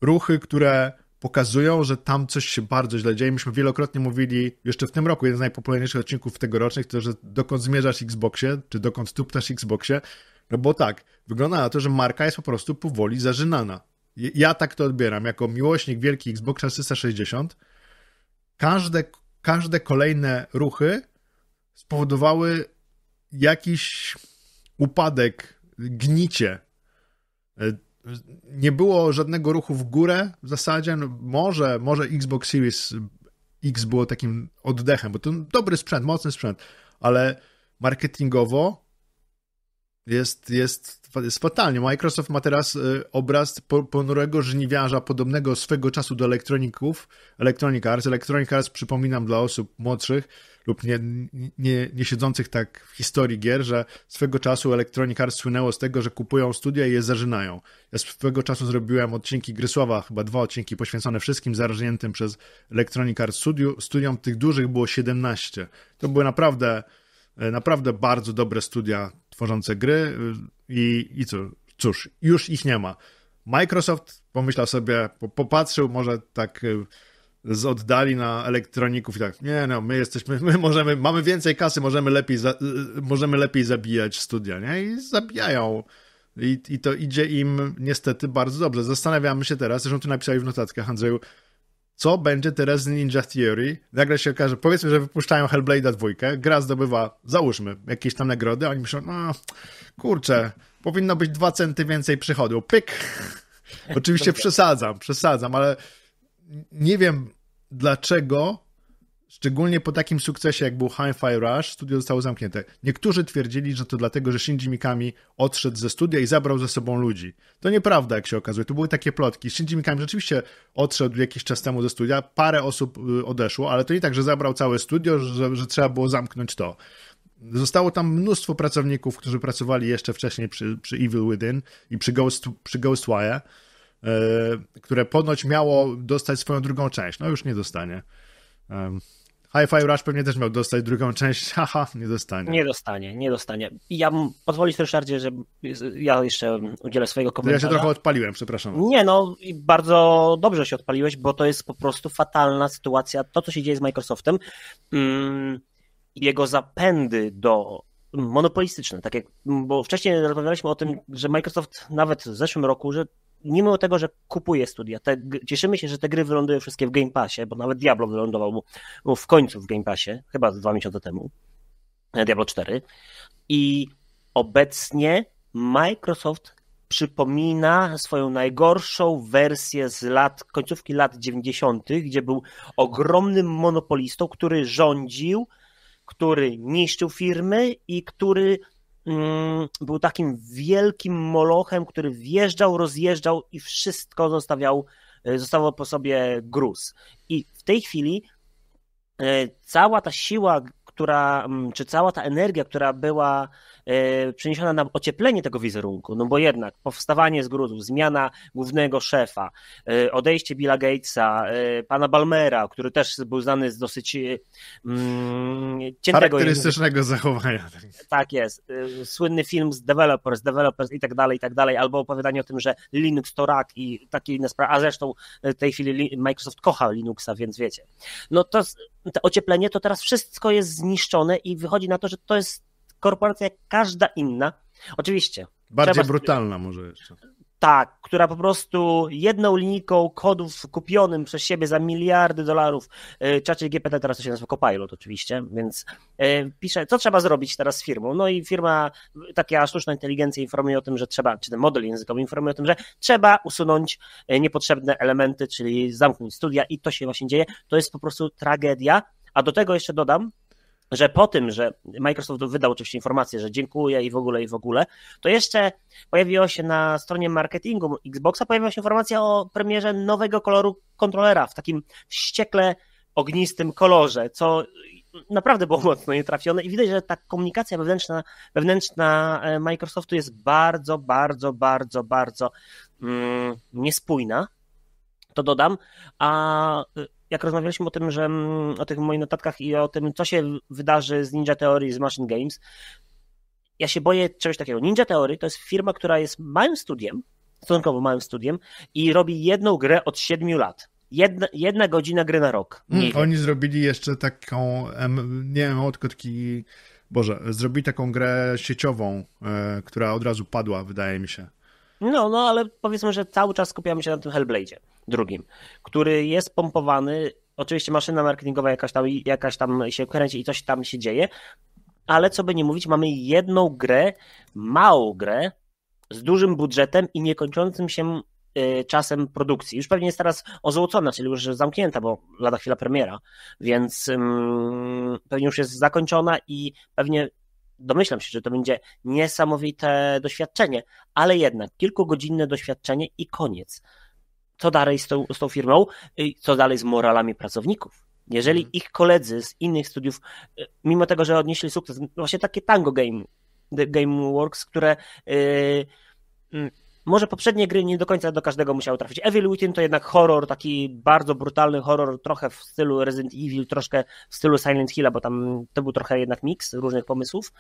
ruchy, które pokazują, że tam coś się bardzo źle dzieje. Myśmy wielokrotnie mówili, jeszcze w tym roku, jeden z najpopularniejszych odcinków tegorocznych, to, że dokąd zmierzasz Xboxie, czy dokąd tuptasz Xboxie, no bo tak, wygląda na to, że marka jest po prostu powoli zażynana. Ja tak to odbieram, jako miłośnik wielki Xboxa 360, każde, każde kolejne ruchy spowodowały jakiś upadek, gnicie nie było żadnego ruchu w górę w zasadzie. No, może, może Xbox Series X było takim oddechem, bo to dobry sprzęt, mocny sprzęt, ale marketingowo jest, jest, jest fatalnie. Microsoft ma teraz y, obraz ponurego żniwiarza, podobnego swego czasu do elektroników, Electronic Arts. Electronic Arts, przypominam dla osób młodszych lub nie, nie, nie siedzących tak w historii gier, że swego czasu Electronic Arts słynęło z tego, że kupują studia i je zażynają. Ja swego czasu zrobiłem odcinki Grysława, chyba dwa odcinki poświęcone wszystkim zarżniętym przez Electronic Arts studiu, studiom. Tych dużych było 17. To były naprawdę e, naprawdę bardzo dobre studia, tworzące gry y, i, i cóż, cóż, już ich nie ma. Microsoft pomyślał sobie, popatrzył może tak y, z oddali na elektroników i tak, nie no, my jesteśmy, my możemy, mamy więcej kasy, możemy lepiej, za, y, możemy lepiej zabijać studia, nie? I zabijają. I, I to idzie im niestety bardzo dobrze. Zastanawiamy się teraz, zresztą tu napisali w notatkach, Andrzeju, co będzie teraz z Ninja Theory. Nagle się okaże, powiedzmy, że wypuszczają Hellblade'a dwójkę, gra zdobywa, załóżmy, jakieś tam nagrody, a oni myślą, no kurczę, powinno być dwa centy więcej przychodu. Pyk! Oczywiście przesadzam, przesadzam, ale nie wiem dlaczego Szczególnie po takim sukcesie, jak był Hi-Fi Rush, studio zostało zamknięte. Niektórzy twierdzili, że to dlatego, że Shinji Mikami odszedł ze studia i zabrał ze sobą ludzi. To nieprawda, jak się okazuje. To były takie plotki. Shinji Mikami rzeczywiście odszedł jakiś czas temu ze studia, parę osób y, odeszło, ale to nie tak, że zabrał całe studio, że, że trzeba było zamknąć to. Zostało tam mnóstwo pracowników, którzy pracowali jeszcze wcześniej przy, przy Evil Within i przy, Ghost, przy Ghostwire, e, które ponoć miało dostać swoją drugą część. No już nie dostanie. Um. Hi-Fi Rush pewnie też miał dostać drugą część, haha, nie dostanie. Nie dostanie, nie dostanie. Ja pozwolisz Ryszardzie, że ja jeszcze udzielę swojego komentarza. Ja się trochę odpaliłem, przepraszam. Nie, no i bardzo dobrze się odpaliłeś, bo to jest po prostu fatalna sytuacja. To, co się dzieje z Microsoftem, mm, jego zapędy do monopolistyczne, tak jak, bo wcześniej rozmawialiśmy o tym, że Microsoft nawet w zeszłym roku, że mimo tego, że kupuje studia, te, cieszymy się, że te gry wylądują wszystkie w Game Passie, bo nawet Diablo wylądował mu, w końcu w Game Passie, chyba dwa miesiące temu, e, Diablo 4. I obecnie Microsoft przypomina swoją najgorszą wersję z lat, końcówki lat 90., gdzie był ogromnym monopolistą, który rządził, który niszczył firmy i który Mm, był takim wielkim molochem, który wjeżdżał, rozjeżdżał i wszystko zostawiał, e, zostawał po sobie gruz. I w tej chwili e, cała ta siła, która, mm, czy cała ta energia, która była E, przeniesiona na ocieplenie tego wizerunku, no bo jednak powstawanie z gruzów, zmiana głównego szefa, e, odejście Billa Gatesa, e, pana Balmera, który też był znany z dosyć mm, ciętego... Charakterystycznego zachowania. Tak, tak jest. Słynny film z Developers, Developers i tak dalej, i tak dalej, albo opowiadanie o tym, że Linux to rak i sprawy. a zresztą w tej chwili Microsoft kocha Linuxa, więc wiecie. No to, to ocieplenie to teraz wszystko jest zniszczone i wychodzi na to, że to jest korporacja jak każda inna. Oczywiście. Bardziej trzeba... brutalna może jeszcze. Tak, która po prostu jedną linijką kodów kupionym przez siebie za miliardy dolarów, y, czacie GPT teraz to się nazywa Copilot oczywiście, więc y, pisze, co trzeba zrobić teraz z firmą. No i firma, y, taka sztuczna inteligencja informuje o tym, że trzeba, czy ten model językowy informuje o tym, że trzeba usunąć niepotrzebne elementy, czyli zamknąć studia i to się właśnie dzieje. To jest po prostu tragedia, a do tego jeszcze dodam, że po tym, że Microsoft wydał oczywiście informację, że dziękuję i w ogóle, i w ogóle, to jeszcze pojawiło się na stronie marketingu Xboxa, pojawiła się informacja o premierze nowego koloru kontrolera w takim wściekle ognistym kolorze, co naprawdę było mocno nietrafione i widać, że ta komunikacja wewnętrzna, wewnętrzna e, Microsoftu jest bardzo, bardzo, bardzo, bardzo mm, niespójna, to dodam, a jak rozmawialiśmy o tym, że mm, o tych moich notatkach i o tym, co się wydarzy z Ninja Theory z Machine Games, ja się boję czegoś takiego. Ninja Theory to jest firma, która jest małym studiem, stosunkowo małym studiem i robi jedną grę od 7 lat. Jedna, jedna godzina gry na rok. Mm, oni zrobili jeszcze taką, nie wiem, od taki, Boże, zrobili taką grę sieciową, e, która od razu padła, wydaje mi się. No, no, ale powiedzmy, że cały czas skupiamy się na tym Hellblade'zie drugim, który jest pompowany. Oczywiście maszyna marketingowa jakaś tam, jakaś tam się kręci i coś tam się dzieje, ale co by nie mówić, mamy jedną grę, małą grę z dużym budżetem i niekończącym się y, czasem produkcji. Już pewnie jest teraz ozłocona, czyli już zamknięta, bo lada chwila premiera, więc um, pewnie już jest zakończona i pewnie domyślam się, że to będzie niesamowite doświadczenie, ale jednak kilkugodzinne doświadczenie i koniec. Co dalej z tą, z tą firmą? Co dalej z moralami pracowników? Jeżeli mhm. ich koledzy z innych studiów, y, mimo tego, że odnieśli sukces, właśnie takie Tango Game, Game Works, które yy, może poprzednie gry nie do końca do każdego musiały trafić. Evil Within to jednak horror, taki bardzo brutalny horror, trochę w stylu Resident Evil, troszkę w stylu Silent Hill, bo tam to był trochę jednak miks różnych pomysłów.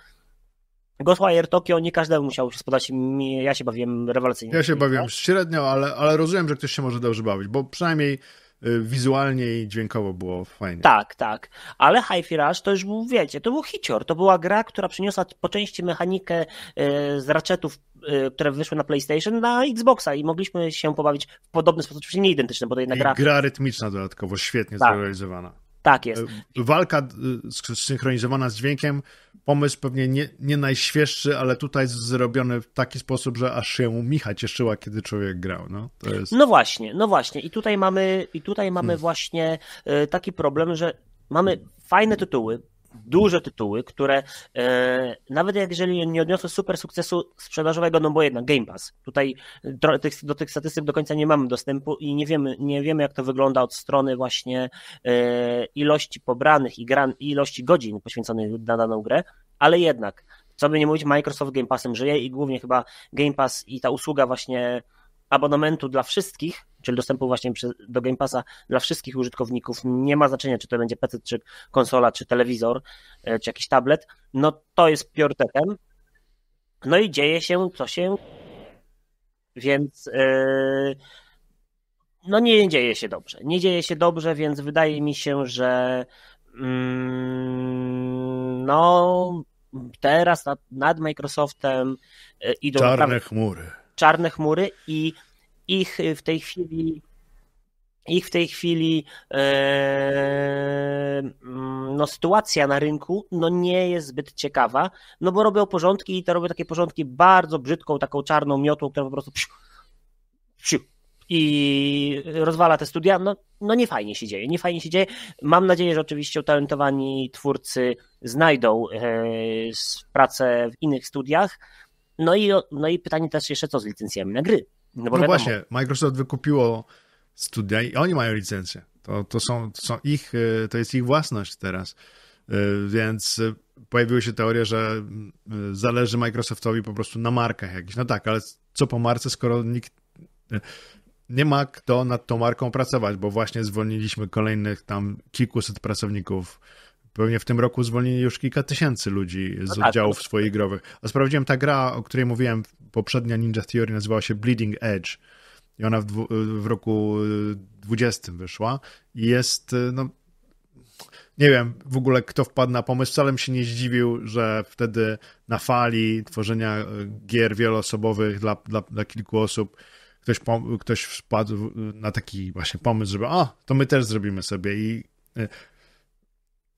Ghostwire Tokyo nie każdemu musiał się spodobać. Ja się bawiłem rewelacyjnie. Ja się bawiłem średnio, ale, ale rozumiem, że ktoś się może dobrze bawić, bo przynajmniej Y, wizualnie i dźwiękowo było fajnie. Tak, tak. Ale High fi Rush to już był, wiecie, to był hicior. To była gra, która przyniosła po części mechanikę y, z raczetów, y, które wyszły na PlayStation, na Xboxa i mogliśmy się pobawić w podobny sposób, oczywiście nie identyczny, bo to jedna I gra... gra rytmiczna dodatkowo, świetnie tak. zrealizowana. Tak jest. E, walka e, synchronizowana z dźwiękiem, pomysł pewnie nie, nie najświeższy, ale tutaj zrobiony w taki sposób, że aż się Micha cieszyła, kiedy człowiek grał. No, jest... no właśnie, no właśnie. I tutaj mamy, i tutaj mamy hmm. właśnie e, taki problem, że mamy fajne tytuły, duże tytuły, które e, nawet jeżeli nie odniosły super sukcesu sprzedażowego, no bo jednak Game Pass, tutaj do e, tych, do tych statystyk do końca nie mamy dostępu i nie wiemy, nie wiemy jak to wygląda od strony właśnie e, ilości pobranych i gran, ilości godzin poświęconych na daną grę, ale jednak, co by nie mówić, Microsoft Game Passem żyje i głównie chyba Game Pass i ta usługa właśnie abonamentu dla wszystkich, czyli dostępu właśnie do Game Passa dla wszystkich użytkowników, nie ma znaczenia, czy to będzie PC, czy konsola, czy telewizor, e, czy jakiś tablet, no to jest priorytetem. No i dzieje się, co się. Więc. Yy no nie dzieje się dobrze. Nie dzieje się dobrze, więc wydaje mi się, że mm, no teraz nad, nad Microsoftem e, idą czarne chmury czarne chmury i ich w tej chwili ich w tej chwili e, mm, no, sytuacja na rynku no, nie jest zbyt ciekawa, no bo robią porządki i to robią takie porządki bardzo brzydką, taką czarną miotłą, która po prostu psiu, psiu, i rozwala te studia, no, no nie fajnie się dzieje, nie fajnie się dzieje. Mam nadzieję, że oczywiście utalentowani twórcy znajdą e, pracę w innych studiach, no i, no i pytanie też jeszcze, co z licencjami na gry? No, no właśnie, Microsoft wykupiło studia i oni mają licencję. To, to, są, to, są ich, y, to jest ich własność teraz. Y, więc y, pojawiły się teorie, że zależy Microsoftowi po prostu na markach jakichś. No tak, ale co po marce, skoro nikt nie ma kto nad tą marką pracować, bo właśnie zwolniliśmy kolejnych tam kilkuset pracowników Pewnie w tym roku zwolnili już kilka tysięcy ludzi z no tak, oddziałów swoich growych. A sprawdziłem, ta gra, o której mówiłem, poprzednia Ninja Theory nazywała się Bleeding Edge i ona w, w roku 20 wyszła i jest, y, no, nie wiem w ogóle kto wpadł na pomysł, wcale mi się nie zdziwił, że wtedy na fali tworzenia y, gier wieloosobowych dla, dla, dla kilku osób ktoś, ktoś wpadł na taki właśnie pomysł, żeby o, to my też zrobimy sobie i y,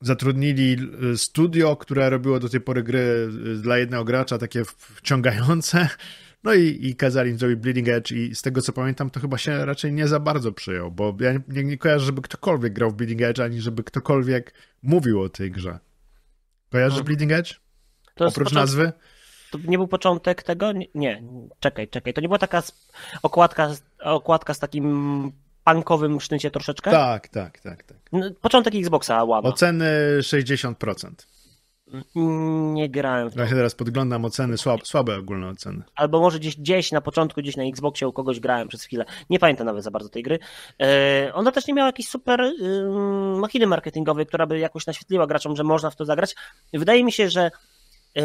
zatrudnili e, studio, które robiło do tej pory gry e, dla jednego gracza takie wciągające. No i, i kazali im zrobić Bleeding Edge i z tego co pamiętam, to chyba się raczej nie za bardzo przyjął, bo ja nie, nie kojarzę, żeby ktokolwiek grał w Bleeding Edge, ani żeby ktokolwiek mówił o tej grze. Kojarzysz hmm. Bleeding Edge? To Oprócz począt... nazwy? To nie był początek tego? Nie, czekaj, czekaj. To nie była taka okładka, okładka z takim punkowym sznycie troszeczkę? Tak, tak, tak. tak. No, początek Xboxa ładny. Oceny 60%. Nie grałem. W to. Ja się teraz podglądam oceny, słabe, słabe ogólne oceny. Albo może gdzieś, gdzieś na początku, gdzieś na Xboxie u kogoś grałem przez chwilę. Nie pamiętam nawet za bardzo tej gry. Yy, ona też nie miała jakiejś super yy, machiny marketingowej, która by jakoś naświetliła graczom, że można w to zagrać. Wydaje mi się, że. Yy,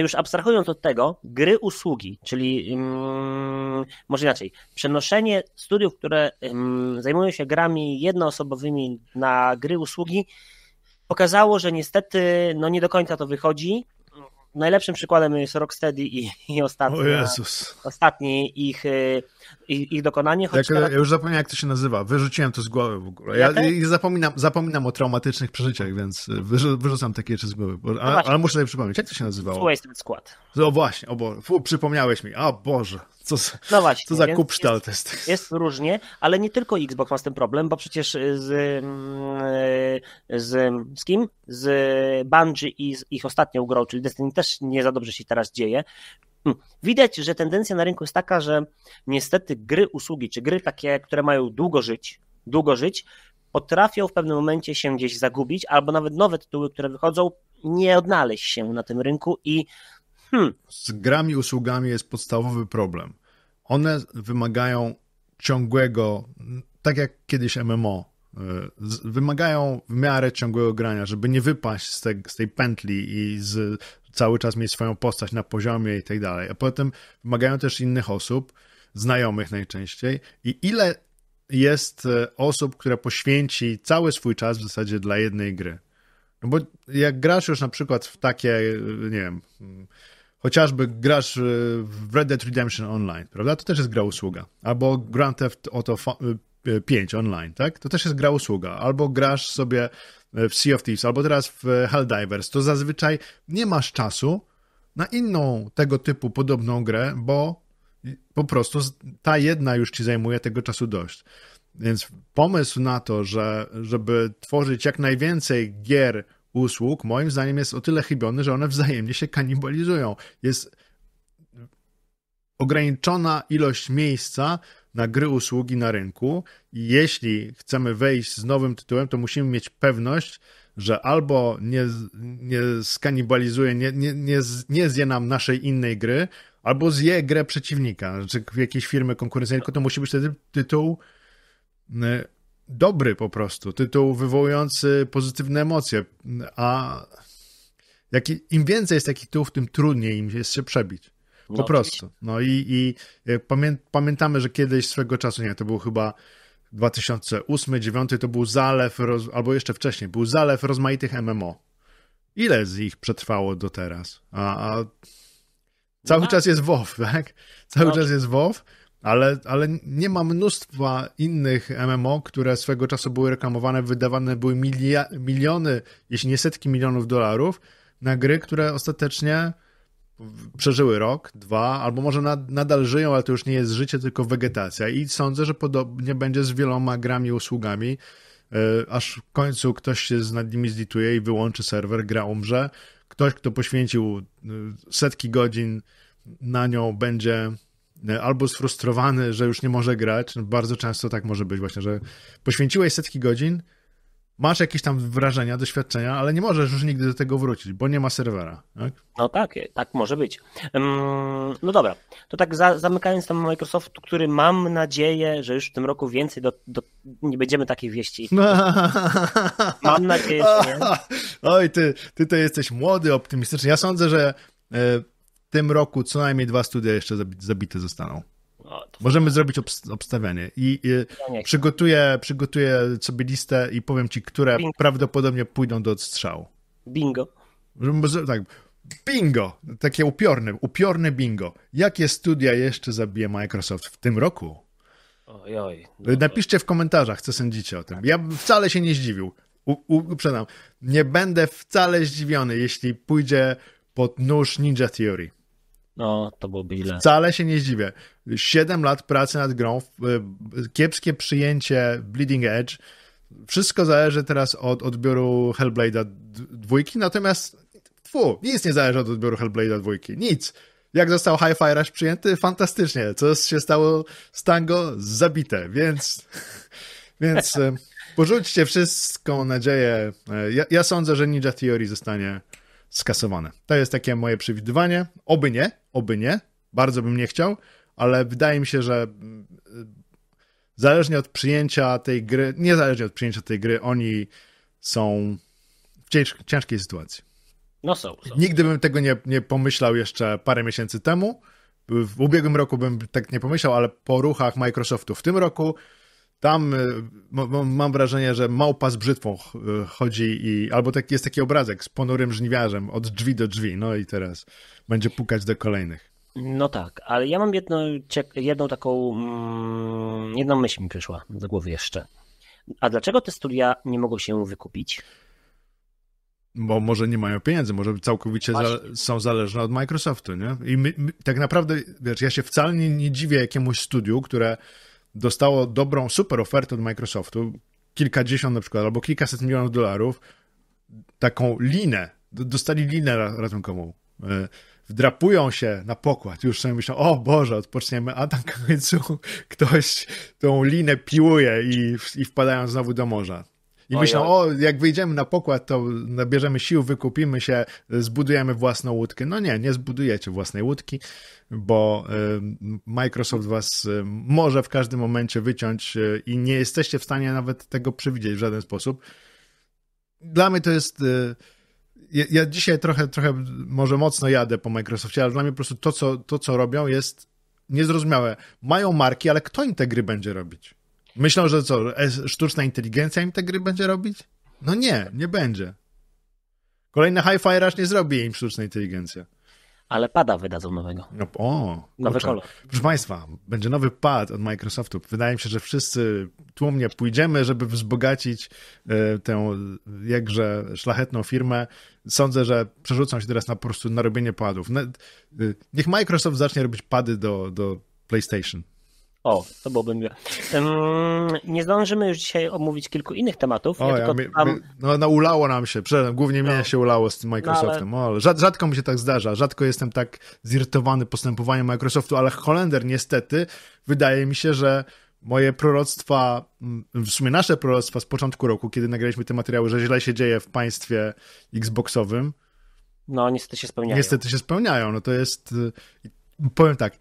już abstrahując od tego, gry usługi, czyli mm, może inaczej, przenoszenie studiów, które mm, zajmują się grami jednoosobowymi na gry usługi, pokazało, że niestety no nie do końca to wychodzi najlepszym przykładem jest Rocksteady i, i Jezus. ostatni ich, y, ich, ich dokonanie. Jak, teraz... Ja już zapomniałem, jak to się nazywa. Wyrzuciłem to z głowy w ogóle. Ja, ja, zapominam, zapominam o traumatycznych przeżyciach, więc wyrzu, wyrzucam takie rzeczy z głowy. a, no ale muszę sobie przypomnieć, jak to się nazywało? Wasted Squad. O właśnie, o Boże. fu, przypomniałeś mi. A Boże. Co, no właśnie, co za kupształt jest, jest, jest. różnie, ale nie tylko Xbox ma z tym problem, bo przecież y, z, y, z, z kim? Z Bungie i z ich ostatnią grą, czyli Destiny też nie za dobrze się teraz dzieje. Hm. Widać, że tendencja na rynku jest taka, że niestety gry usługi, czy gry takie, które mają długo żyć, długo żyć, potrafią w pewnym momencie się gdzieś zagubić, albo nawet nowe tytuły, które wychodzą, nie odnaleźć się na tym rynku i Hmm. Z grami, usługami jest podstawowy problem. One wymagają ciągłego, tak jak kiedyś MMO, y, wymagają w miarę ciągłego grania, żeby nie wypaść z, z tej pętli i z, cały czas mieć swoją postać na poziomie i tak dalej. A potem wymagają też innych osób, znajomych najczęściej. I ile jest y, osób, które poświęci cały swój czas w zasadzie dla jednej gry? No bo jak grasz już na przykład w takie, y, nie wiem, Chociażby grasz y, w Red Dead Redemption Online, prawda? To też jest gra usługa. Albo Grand Theft Auto 5 y, y, online, tak? To też jest gra usługa. Albo grasz sobie w Sea of Thieves, albo teraz w Helldivers. To zazwyczaj nie masz czasu na inną tego typu podobną grę, bo po prostu ta jedna już ci zajmuje tego czasu dość. Więc pomysł na to, że żeby tworzyć jak najwięcej gier usług, moim zdaniem, jest o tyle chybiony, że one wzajemnie się kanibalizują. Jest ograniczona ilość miejsca na gry usługi na rynku. I jeśli chcemy wejść z nowym tytułem, to musimy mieć pewność, że albo nie, nie skanibalizuje, nie, nie, nie, nie zje nam naszej innej gry, albo zje grę przeciwnika, czy znaczy jakiejś firmy konkurencyjnej, tylko to musi być wtedy tytuł y, dobry po prostu, tytuł wywołujący pozytywne emocje, a jak, im więcej jest takich tytułów, tym trudniej im jest się przebić. Po no, prostu. No i, i pamię, pamiętamy, że kiedyś swego czasu, nie, to był chyba 2008-2009, to był zalew, roz, albo jeszcze wcześniej, był zalew rozmaitych MMO. Ile z ich przetrwało do teraz? A, a cały no, czas jest WoW, tak? Cały no, czas jest WoW ale, ale nie ma mnóstwa innych MMO, które swego czasu były reklamowane, wydawane były milia, miliony, jeśli nie setki milionów dolarów na gry, które ostatecznie przeżyły rok, dwa, albo może nadal żyją, ale to już nie jest życie, tylko wegetacja. I sądzę, że podobnie będzie z wieloma grami usługami, yy, aż w końcu ktoś się nad nimi zlituje i wyłączy serwer, gra umrze. Ktoś, kto poświęcił e, setki godzin na nią, będzie E, albo sfrustrowany, że już nie może grać. No, bardzo często tak może być właśnie, że poświęciłeś setki godzin, masz jakieś tam wrażenia, doświadczenia, ale nie możesz już nigdy do tego wrócić, bo nie ma serwera. Tak? No tak, tak może być. No dobra, to tak za, zamykając tam Microsoft, który mam nadzieję, że już w tym roku więcej do, do nie będziemy takich wieści. mam nadzieję, że nie. Oj, ty, ty to jesteś młody, optymistyczny. Ja sądzę, że e, tym roku co najmniej dwa studia jeszcze zabite zostaną. No, Możemy tak. zrobić obstawianie. I, i ja przygotuję, przygotuję sobie listę i powiem ci, które Bingo. prawdopodobnie pójdą do odstrzału. Bingo. tak, Bingo! Takie upiorne, upiorne bingo. Jakie studia jeszcze zabije Microsoft w tym roku? Oj. No Napiszcie w komentarzach, co sądzicie o tym. Ja wcale się nie zdziwił. U, u Nie będę wcale zdziwiony, jeśli pójdzie pod nóż Ninja Theory. No, to byłoby ile. Wcale się nie zdziwię. 7 lat pracy nad grą, kiepskie przyjęcie Bleeding Edge. Wszystko zależy teraz od odbioru Hellblade'a dwójki, natomiast fu, nic nie zależy od odbioru Hellblade'a dwójki. Nic. Jak został *High Fire Rush przyjęty? Fantastycznie. Co się stało z Tango? Zabite. Więc, więc porzućcie wszystką nadzieję. E, ja, ja sądzę, że Ninja Theory zostanie skasowane. To jest takie moje przewidywanie. Oby nie, oby nie. Bardzo bym nie chciał, ale wydaje mi się, że mm, y, zależnie od przyjęcia tej gry, niezależnie od przyjęcia tej gry, oni są w ciężkiej sytuacji. No są. są. Nigdy bym tego nie, nie pomyślał jeszcze parę miesięcy temu. W ubiegłym roku bym tak nie pomyślał, ale po ruchach Microsoftu w tym roku tam e, mam wrażenie, że małpa z brzytwą e, chodzi i albo tak, jest taki obrazek z ponurym żniwiarzem od drzwi do drzwi, no i teraz będzie pukać do kolejnych. No tak, ale ja mam jedno, jedną taką, mm, jedną myśl mi przyszła do głowy jeszcze. A dlaczego te studia nie mogą się wykupić? Bo może nie mają pieniędzy, może całkowicie za, są zależne od Microsoftu, nie? I my, my, tak naprawdę, wiesz, ja się wcale nie, nie dziwię jakiemuś studiu, które dostało dobrą, super ofertę od Microsoftu, kilkadziesiąt na przykład, albo kilkaset milionów dolarów, taką linę, dostali linę ratunkową. E, wdrapują się na pokład, już sobie myślą, o Boże, odpoczniemy, a w końcu ktoś tą linę piłuje i, i wpadają znowu do morza. I myślą, o, jak wyjdziemy na pokład, to nabierzemy sił, wykupimy się, zbudujemy własną łódkę. No nie, nie zbudujecie własnej łódki, bo y, Microsoft was y, może w każdym momencie wyciąć y, i nie jesteście w stanie nawet tego przewidzieć w żaden sposób. Dla mnie to jest ja, dzisiaj trochę, trochę może mocno jadę po Microsoftie, ale dla mnie po prostu to co, to, co robią, jest niezrozumiałe. Mają marki, ale kto im te gry będzie robić? Myślą, że co, e, sztuczna inteligencja im te gry będzie robić? No nie, nie będzie. Kolejny Hi-Fi Rush nie zrobi im sztuczna inteligencja. Ale pada wydadzą nowego. No, o, nowy kolor. Proszę Państwa, będzie nowy pad od Microsoftu. Wydaje mi się, że wszyscy tłumnie pójdziemy, żeby wzbogacić e, tę jakże szlachetną firmę. Sądzę, że przerzucą się teraz na po prostu na robienie padów. E, niech Microsoft zacznie robić pady do, do PlayStation. O, to byłoby miłe. Um, nie zdążymy już dzisiaj omówić kilku innych tematów. O, ja ja mi, tam... mi, no, no, ulało nam się, przepraszam, głównie no. mnie się ulało z tym Microsoftem. No, ale... o, rzad, rzadko mi się tak zdarza, rzadko jestem tak zirytowany postępowaniem Microsoftu, ale Holender niestety wydaje mi się, że moje proroctwa, w sumie nasze proroctwa z początku roku, kiedy nagraliśmy te materiały, że źle się dzieje w państwie xboxowym. No, niestety się spełniają. Niestety się spełniają. No to jest, y, powiem tak,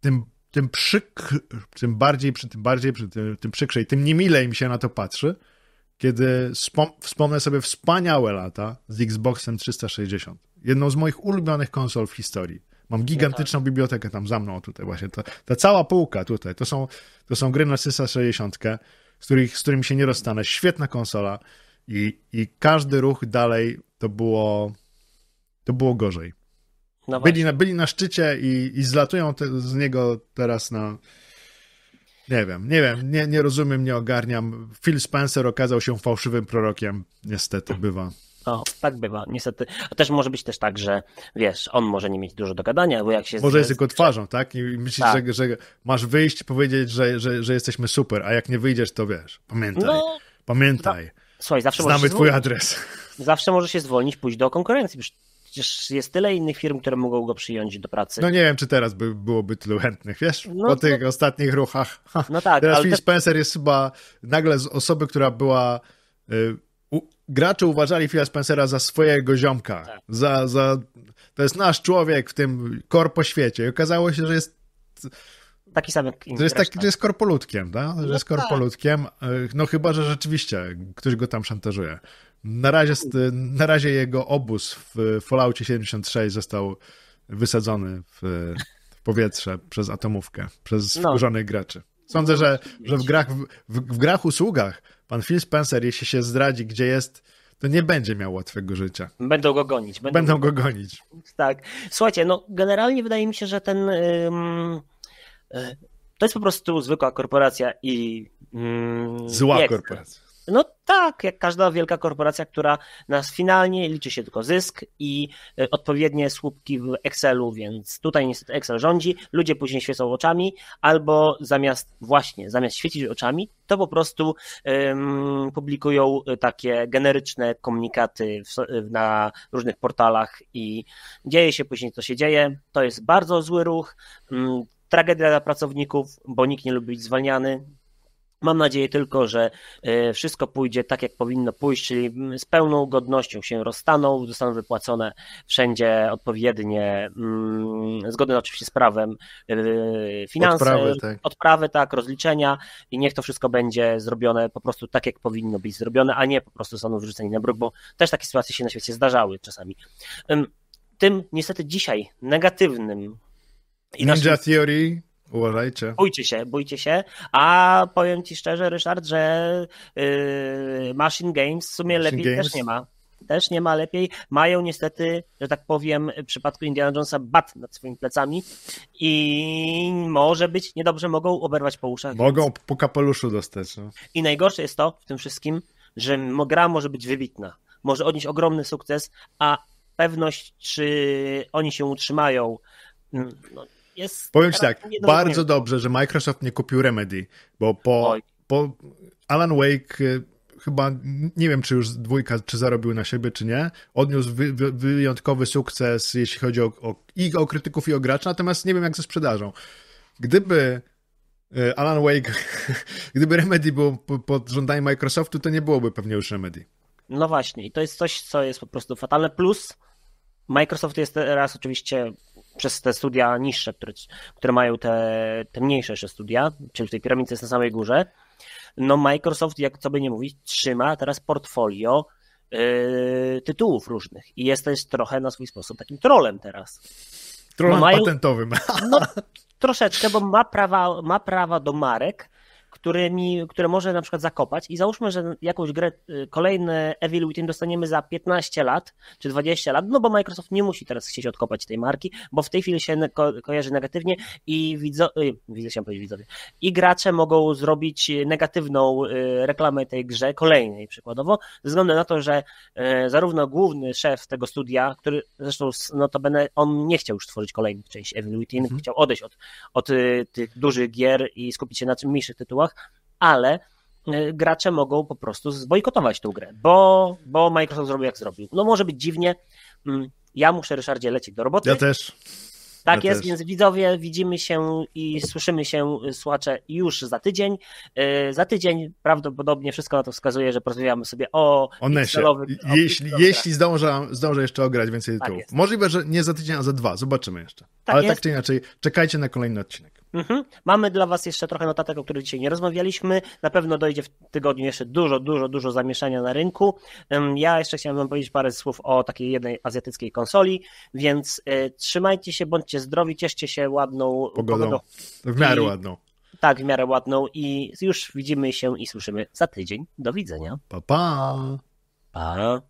tym tym przyk, tym bardziej, przy, tym bardziej, przy, tym, tym przykrzej, tym niemilej mi się na to patrzy, kiedy wspomnę sobie wspaniałe lata z Xboxem 360. Jedną z moich ulubionych konsol w historii. Mam no gigantyczną tak. bibliotekę tam za mną tutaj właśnie. Ta, ta cała półka tutaj, to są, to są gry na 360, z, których, z którymi się nie rozstanę. Świetna konsola i, i każdy ruch dalej to było, to było gorzej. No byli, na, byli na szczycie i, i zlatują te, z niego teraz na. Nie wiem, nie wiem, nie, nie rozumiem, nie ogarniam. Phil Spencer okazał się fałszywym prorokiem. Niestety bywa. O, no, tak bywa, niestety. A też może być też tak, że wiesz, on może nie mieć dużo do gadania, bo jak się... Może jest tylko twarzą, tak? I myślisz, tak. Że, że, masz wyjść powiedzieć, że, że, że jesteśmy super, a jak nie wyjdziesz, to wiesz, pamiętaj, no, pamiętaj. Za... Słuchaj, zawsze Znamy twój adres. Zawsze możesz się zwolnić, pójść do konkurencji. Przecież przecież jest tyle innych firm, które mogą go przyjąć do pracy. No nie wiem, czy teraz by, byłoby tylu chętnych, wiesz, no, po tych ostatnich ruchach. No tak. teraz Phil te... Spencer jest chyba nagle z osoby, która była... Y, u... gracze uważali Phila Spencera za swojego ziomka, tak. za, za... To jest nasz człowiek w tym korpo świecie. I okazało się, że jest taki sam jak inny. To jest, taki, to jest korpolutkiem, tak? Że no jest korpolutkiem, tak. y, no chyba, że rzeczywiście ktoś go tam szantażuje. Na razie, na razie jego obóz w Falloutie 76 został wysadzony w, w powietrze przez atomówkę, przez no. wkurzonych no. graczy. Sądzę, no, że, że w, grach, w, w grach usługach pan Phil Spencer, jeśli się zdradzi, gdzie jest, to nie będzie miał łatwego życia. Będą go gonić. Będą, będą go gonić. Tak. Słuchajcie, no generalnie wydaje mi się, że ten. Ym, y, to jest po prostu zwykła korporacja i. Ym, mm, Zła korporacja. No tak, jak każda wielka korporacja, która nas finalnie liczy się tylko zysk i e, odpowiednie słupki w Excelu, więc tutaj niestety Excel rządzi, ludzie później świecą oczami, albo zamiast właśnie, zamiast świecić oczami, to po prostu um, publikują e, takie generyczne komunikaty w, e, na różnych portalach i dzieje się później, co się dzieje. To jest bardzo zły ruch. Um, tragedia dla pracowników, bo nikt nie lubi być zwalniany, Mam nadzieję tylko, że e, wszystko pójdzie tak, jak powinno pójść, czyli z pełną godnością się rozstaną, zostaną wypłacone wszędzie odpowiednie, mm, zgodne oczywiście z prawem, e, finanse, odprawy tak. odprawy tak. rozliczenia i niech to wszystko będzie zrobione po prostu tak, jak powinno być zrobione, a nie po prostu zostaną wyrzuceni na bruk, bo też takie sytuacje się na świecie zdarzały czasami. Tym niestety dzisiaj negatywnym i Ninja naszym... Theory Uważajcie. Bójcie się, bójcie się. A powiem ci szczerze, Ryszard, że yy, Machine Games w sumie Machine lepiej Games. też nie ma. Też nie ma lepiej. Mają niestety, że tak powiem, w przypadku Indiana Jonesa bat nad swoimi plecami i może być niedobrze, mogą oberwać po uszach. Mogą więc. po kapeluszu dostać. No. I najgorsze jest to w tym wszystkim, że gra może być wybitna, może odnieść ogromny sukces, a pewność, czy oni się utrzymają, mm, no, jest. Powiem Ci tak, bardzo dobrze, że Microsoft nie kupił Remedy, bo po, po Alan Wake y, chyba nie wiem, czy już dwójka, czy zarobił na siebie, czy nie. Odniósł wy, wy, wyjątkowy sukces, jeśli chodzi o, o, i o krytyków, i o graczy, natomiast nie wiem, jak ze sprzedażą. Gdyby y, Alan Wake, gdyby Remedy było pod żądaniem Microsoftu, to nie byłoby pewnie już Remedy. No właśnie, i to jest coś, co jest po prostu fatalne. Plus, Microsoft jest teraz oczywiście przez te studia niższe, które, które mają te, te mniejsze jeszcze studia, czyli w tej piramidze jest na samej górze, no Microsoft, jak co by nie mówić, trzyma teraz portfolio yy, tytułów różnych i jest też trochę na swój sposób takim trolem teraz. Trolem no patentowym. No, troszeczkę, bo ma prawa, ma prawa do marek, którymi, które może na przykład zakopać i załóżmy, że jakąś grę, y, kolejny Evil Within dostaniemy za 15 lat czy 20 lat, no bo Microsoft nie musi teraz chcieć odkopać tej marki, bo w tej chwili się ko kojarzy negatywnie i widzo y, widzę się powiedzieć widzowie, i gracze mogą zrobić negatywną y, reklamę tej grze, kolejnej przykładowo, ze względu na to, że zarówno główny szef tego studia, który zresztą notabene on nie chciał już tworzyć kolejnych części Evil Within, mhm. chciał odejść od, od tych dużych gier i skupić się na mniejszych tytułach, ale e, gracze mogą po prostu zbojkotować tą grę, bo, bo Microsoft zrobił jak zrobił. No może być dziwnie, mm, ja muszę, Ryszardzie, lecieć do roboty. Ja też. Tak ja jest, też. więc widzowie, widzimy się i słyszymy się, y, słuchacze, już za tydzień. Yy, za tydzień prawdopodobnie wszystko na to wskazuje, że porozmawiamy sobie o, o Nesie. jeśli, jeśli zdążę, zdążę jeszcze ograć więcej tytułów. Tak Możliwe, że nie za tydzień, a za dwa. Zobaczymy jeszcze. Tak Ale tak jest. tak czy inaczej, czekajcie na kolejny odcinek. Mhm. Mamy dla Was jeszcze trochę notatek, o których dzisiaj nie rozmawialiśmy. Na pewno dojdzie w tygodniu jeszcze dużo, dużo, dużo zamieszania na rynku. Ja jeszcze chciałem Wam powiedzieć parę słów o takiej jednej azjatyckiej konsoli, więc e, trzymajcie się, bądźcie zdrowi, cieszcie się ładną pogodą. pogodą. W miarę I, ładną. Tak, w miarę ładną i już widzimy się i słyszymy za tydzień. Do widzenia. Pa, pa. Pa.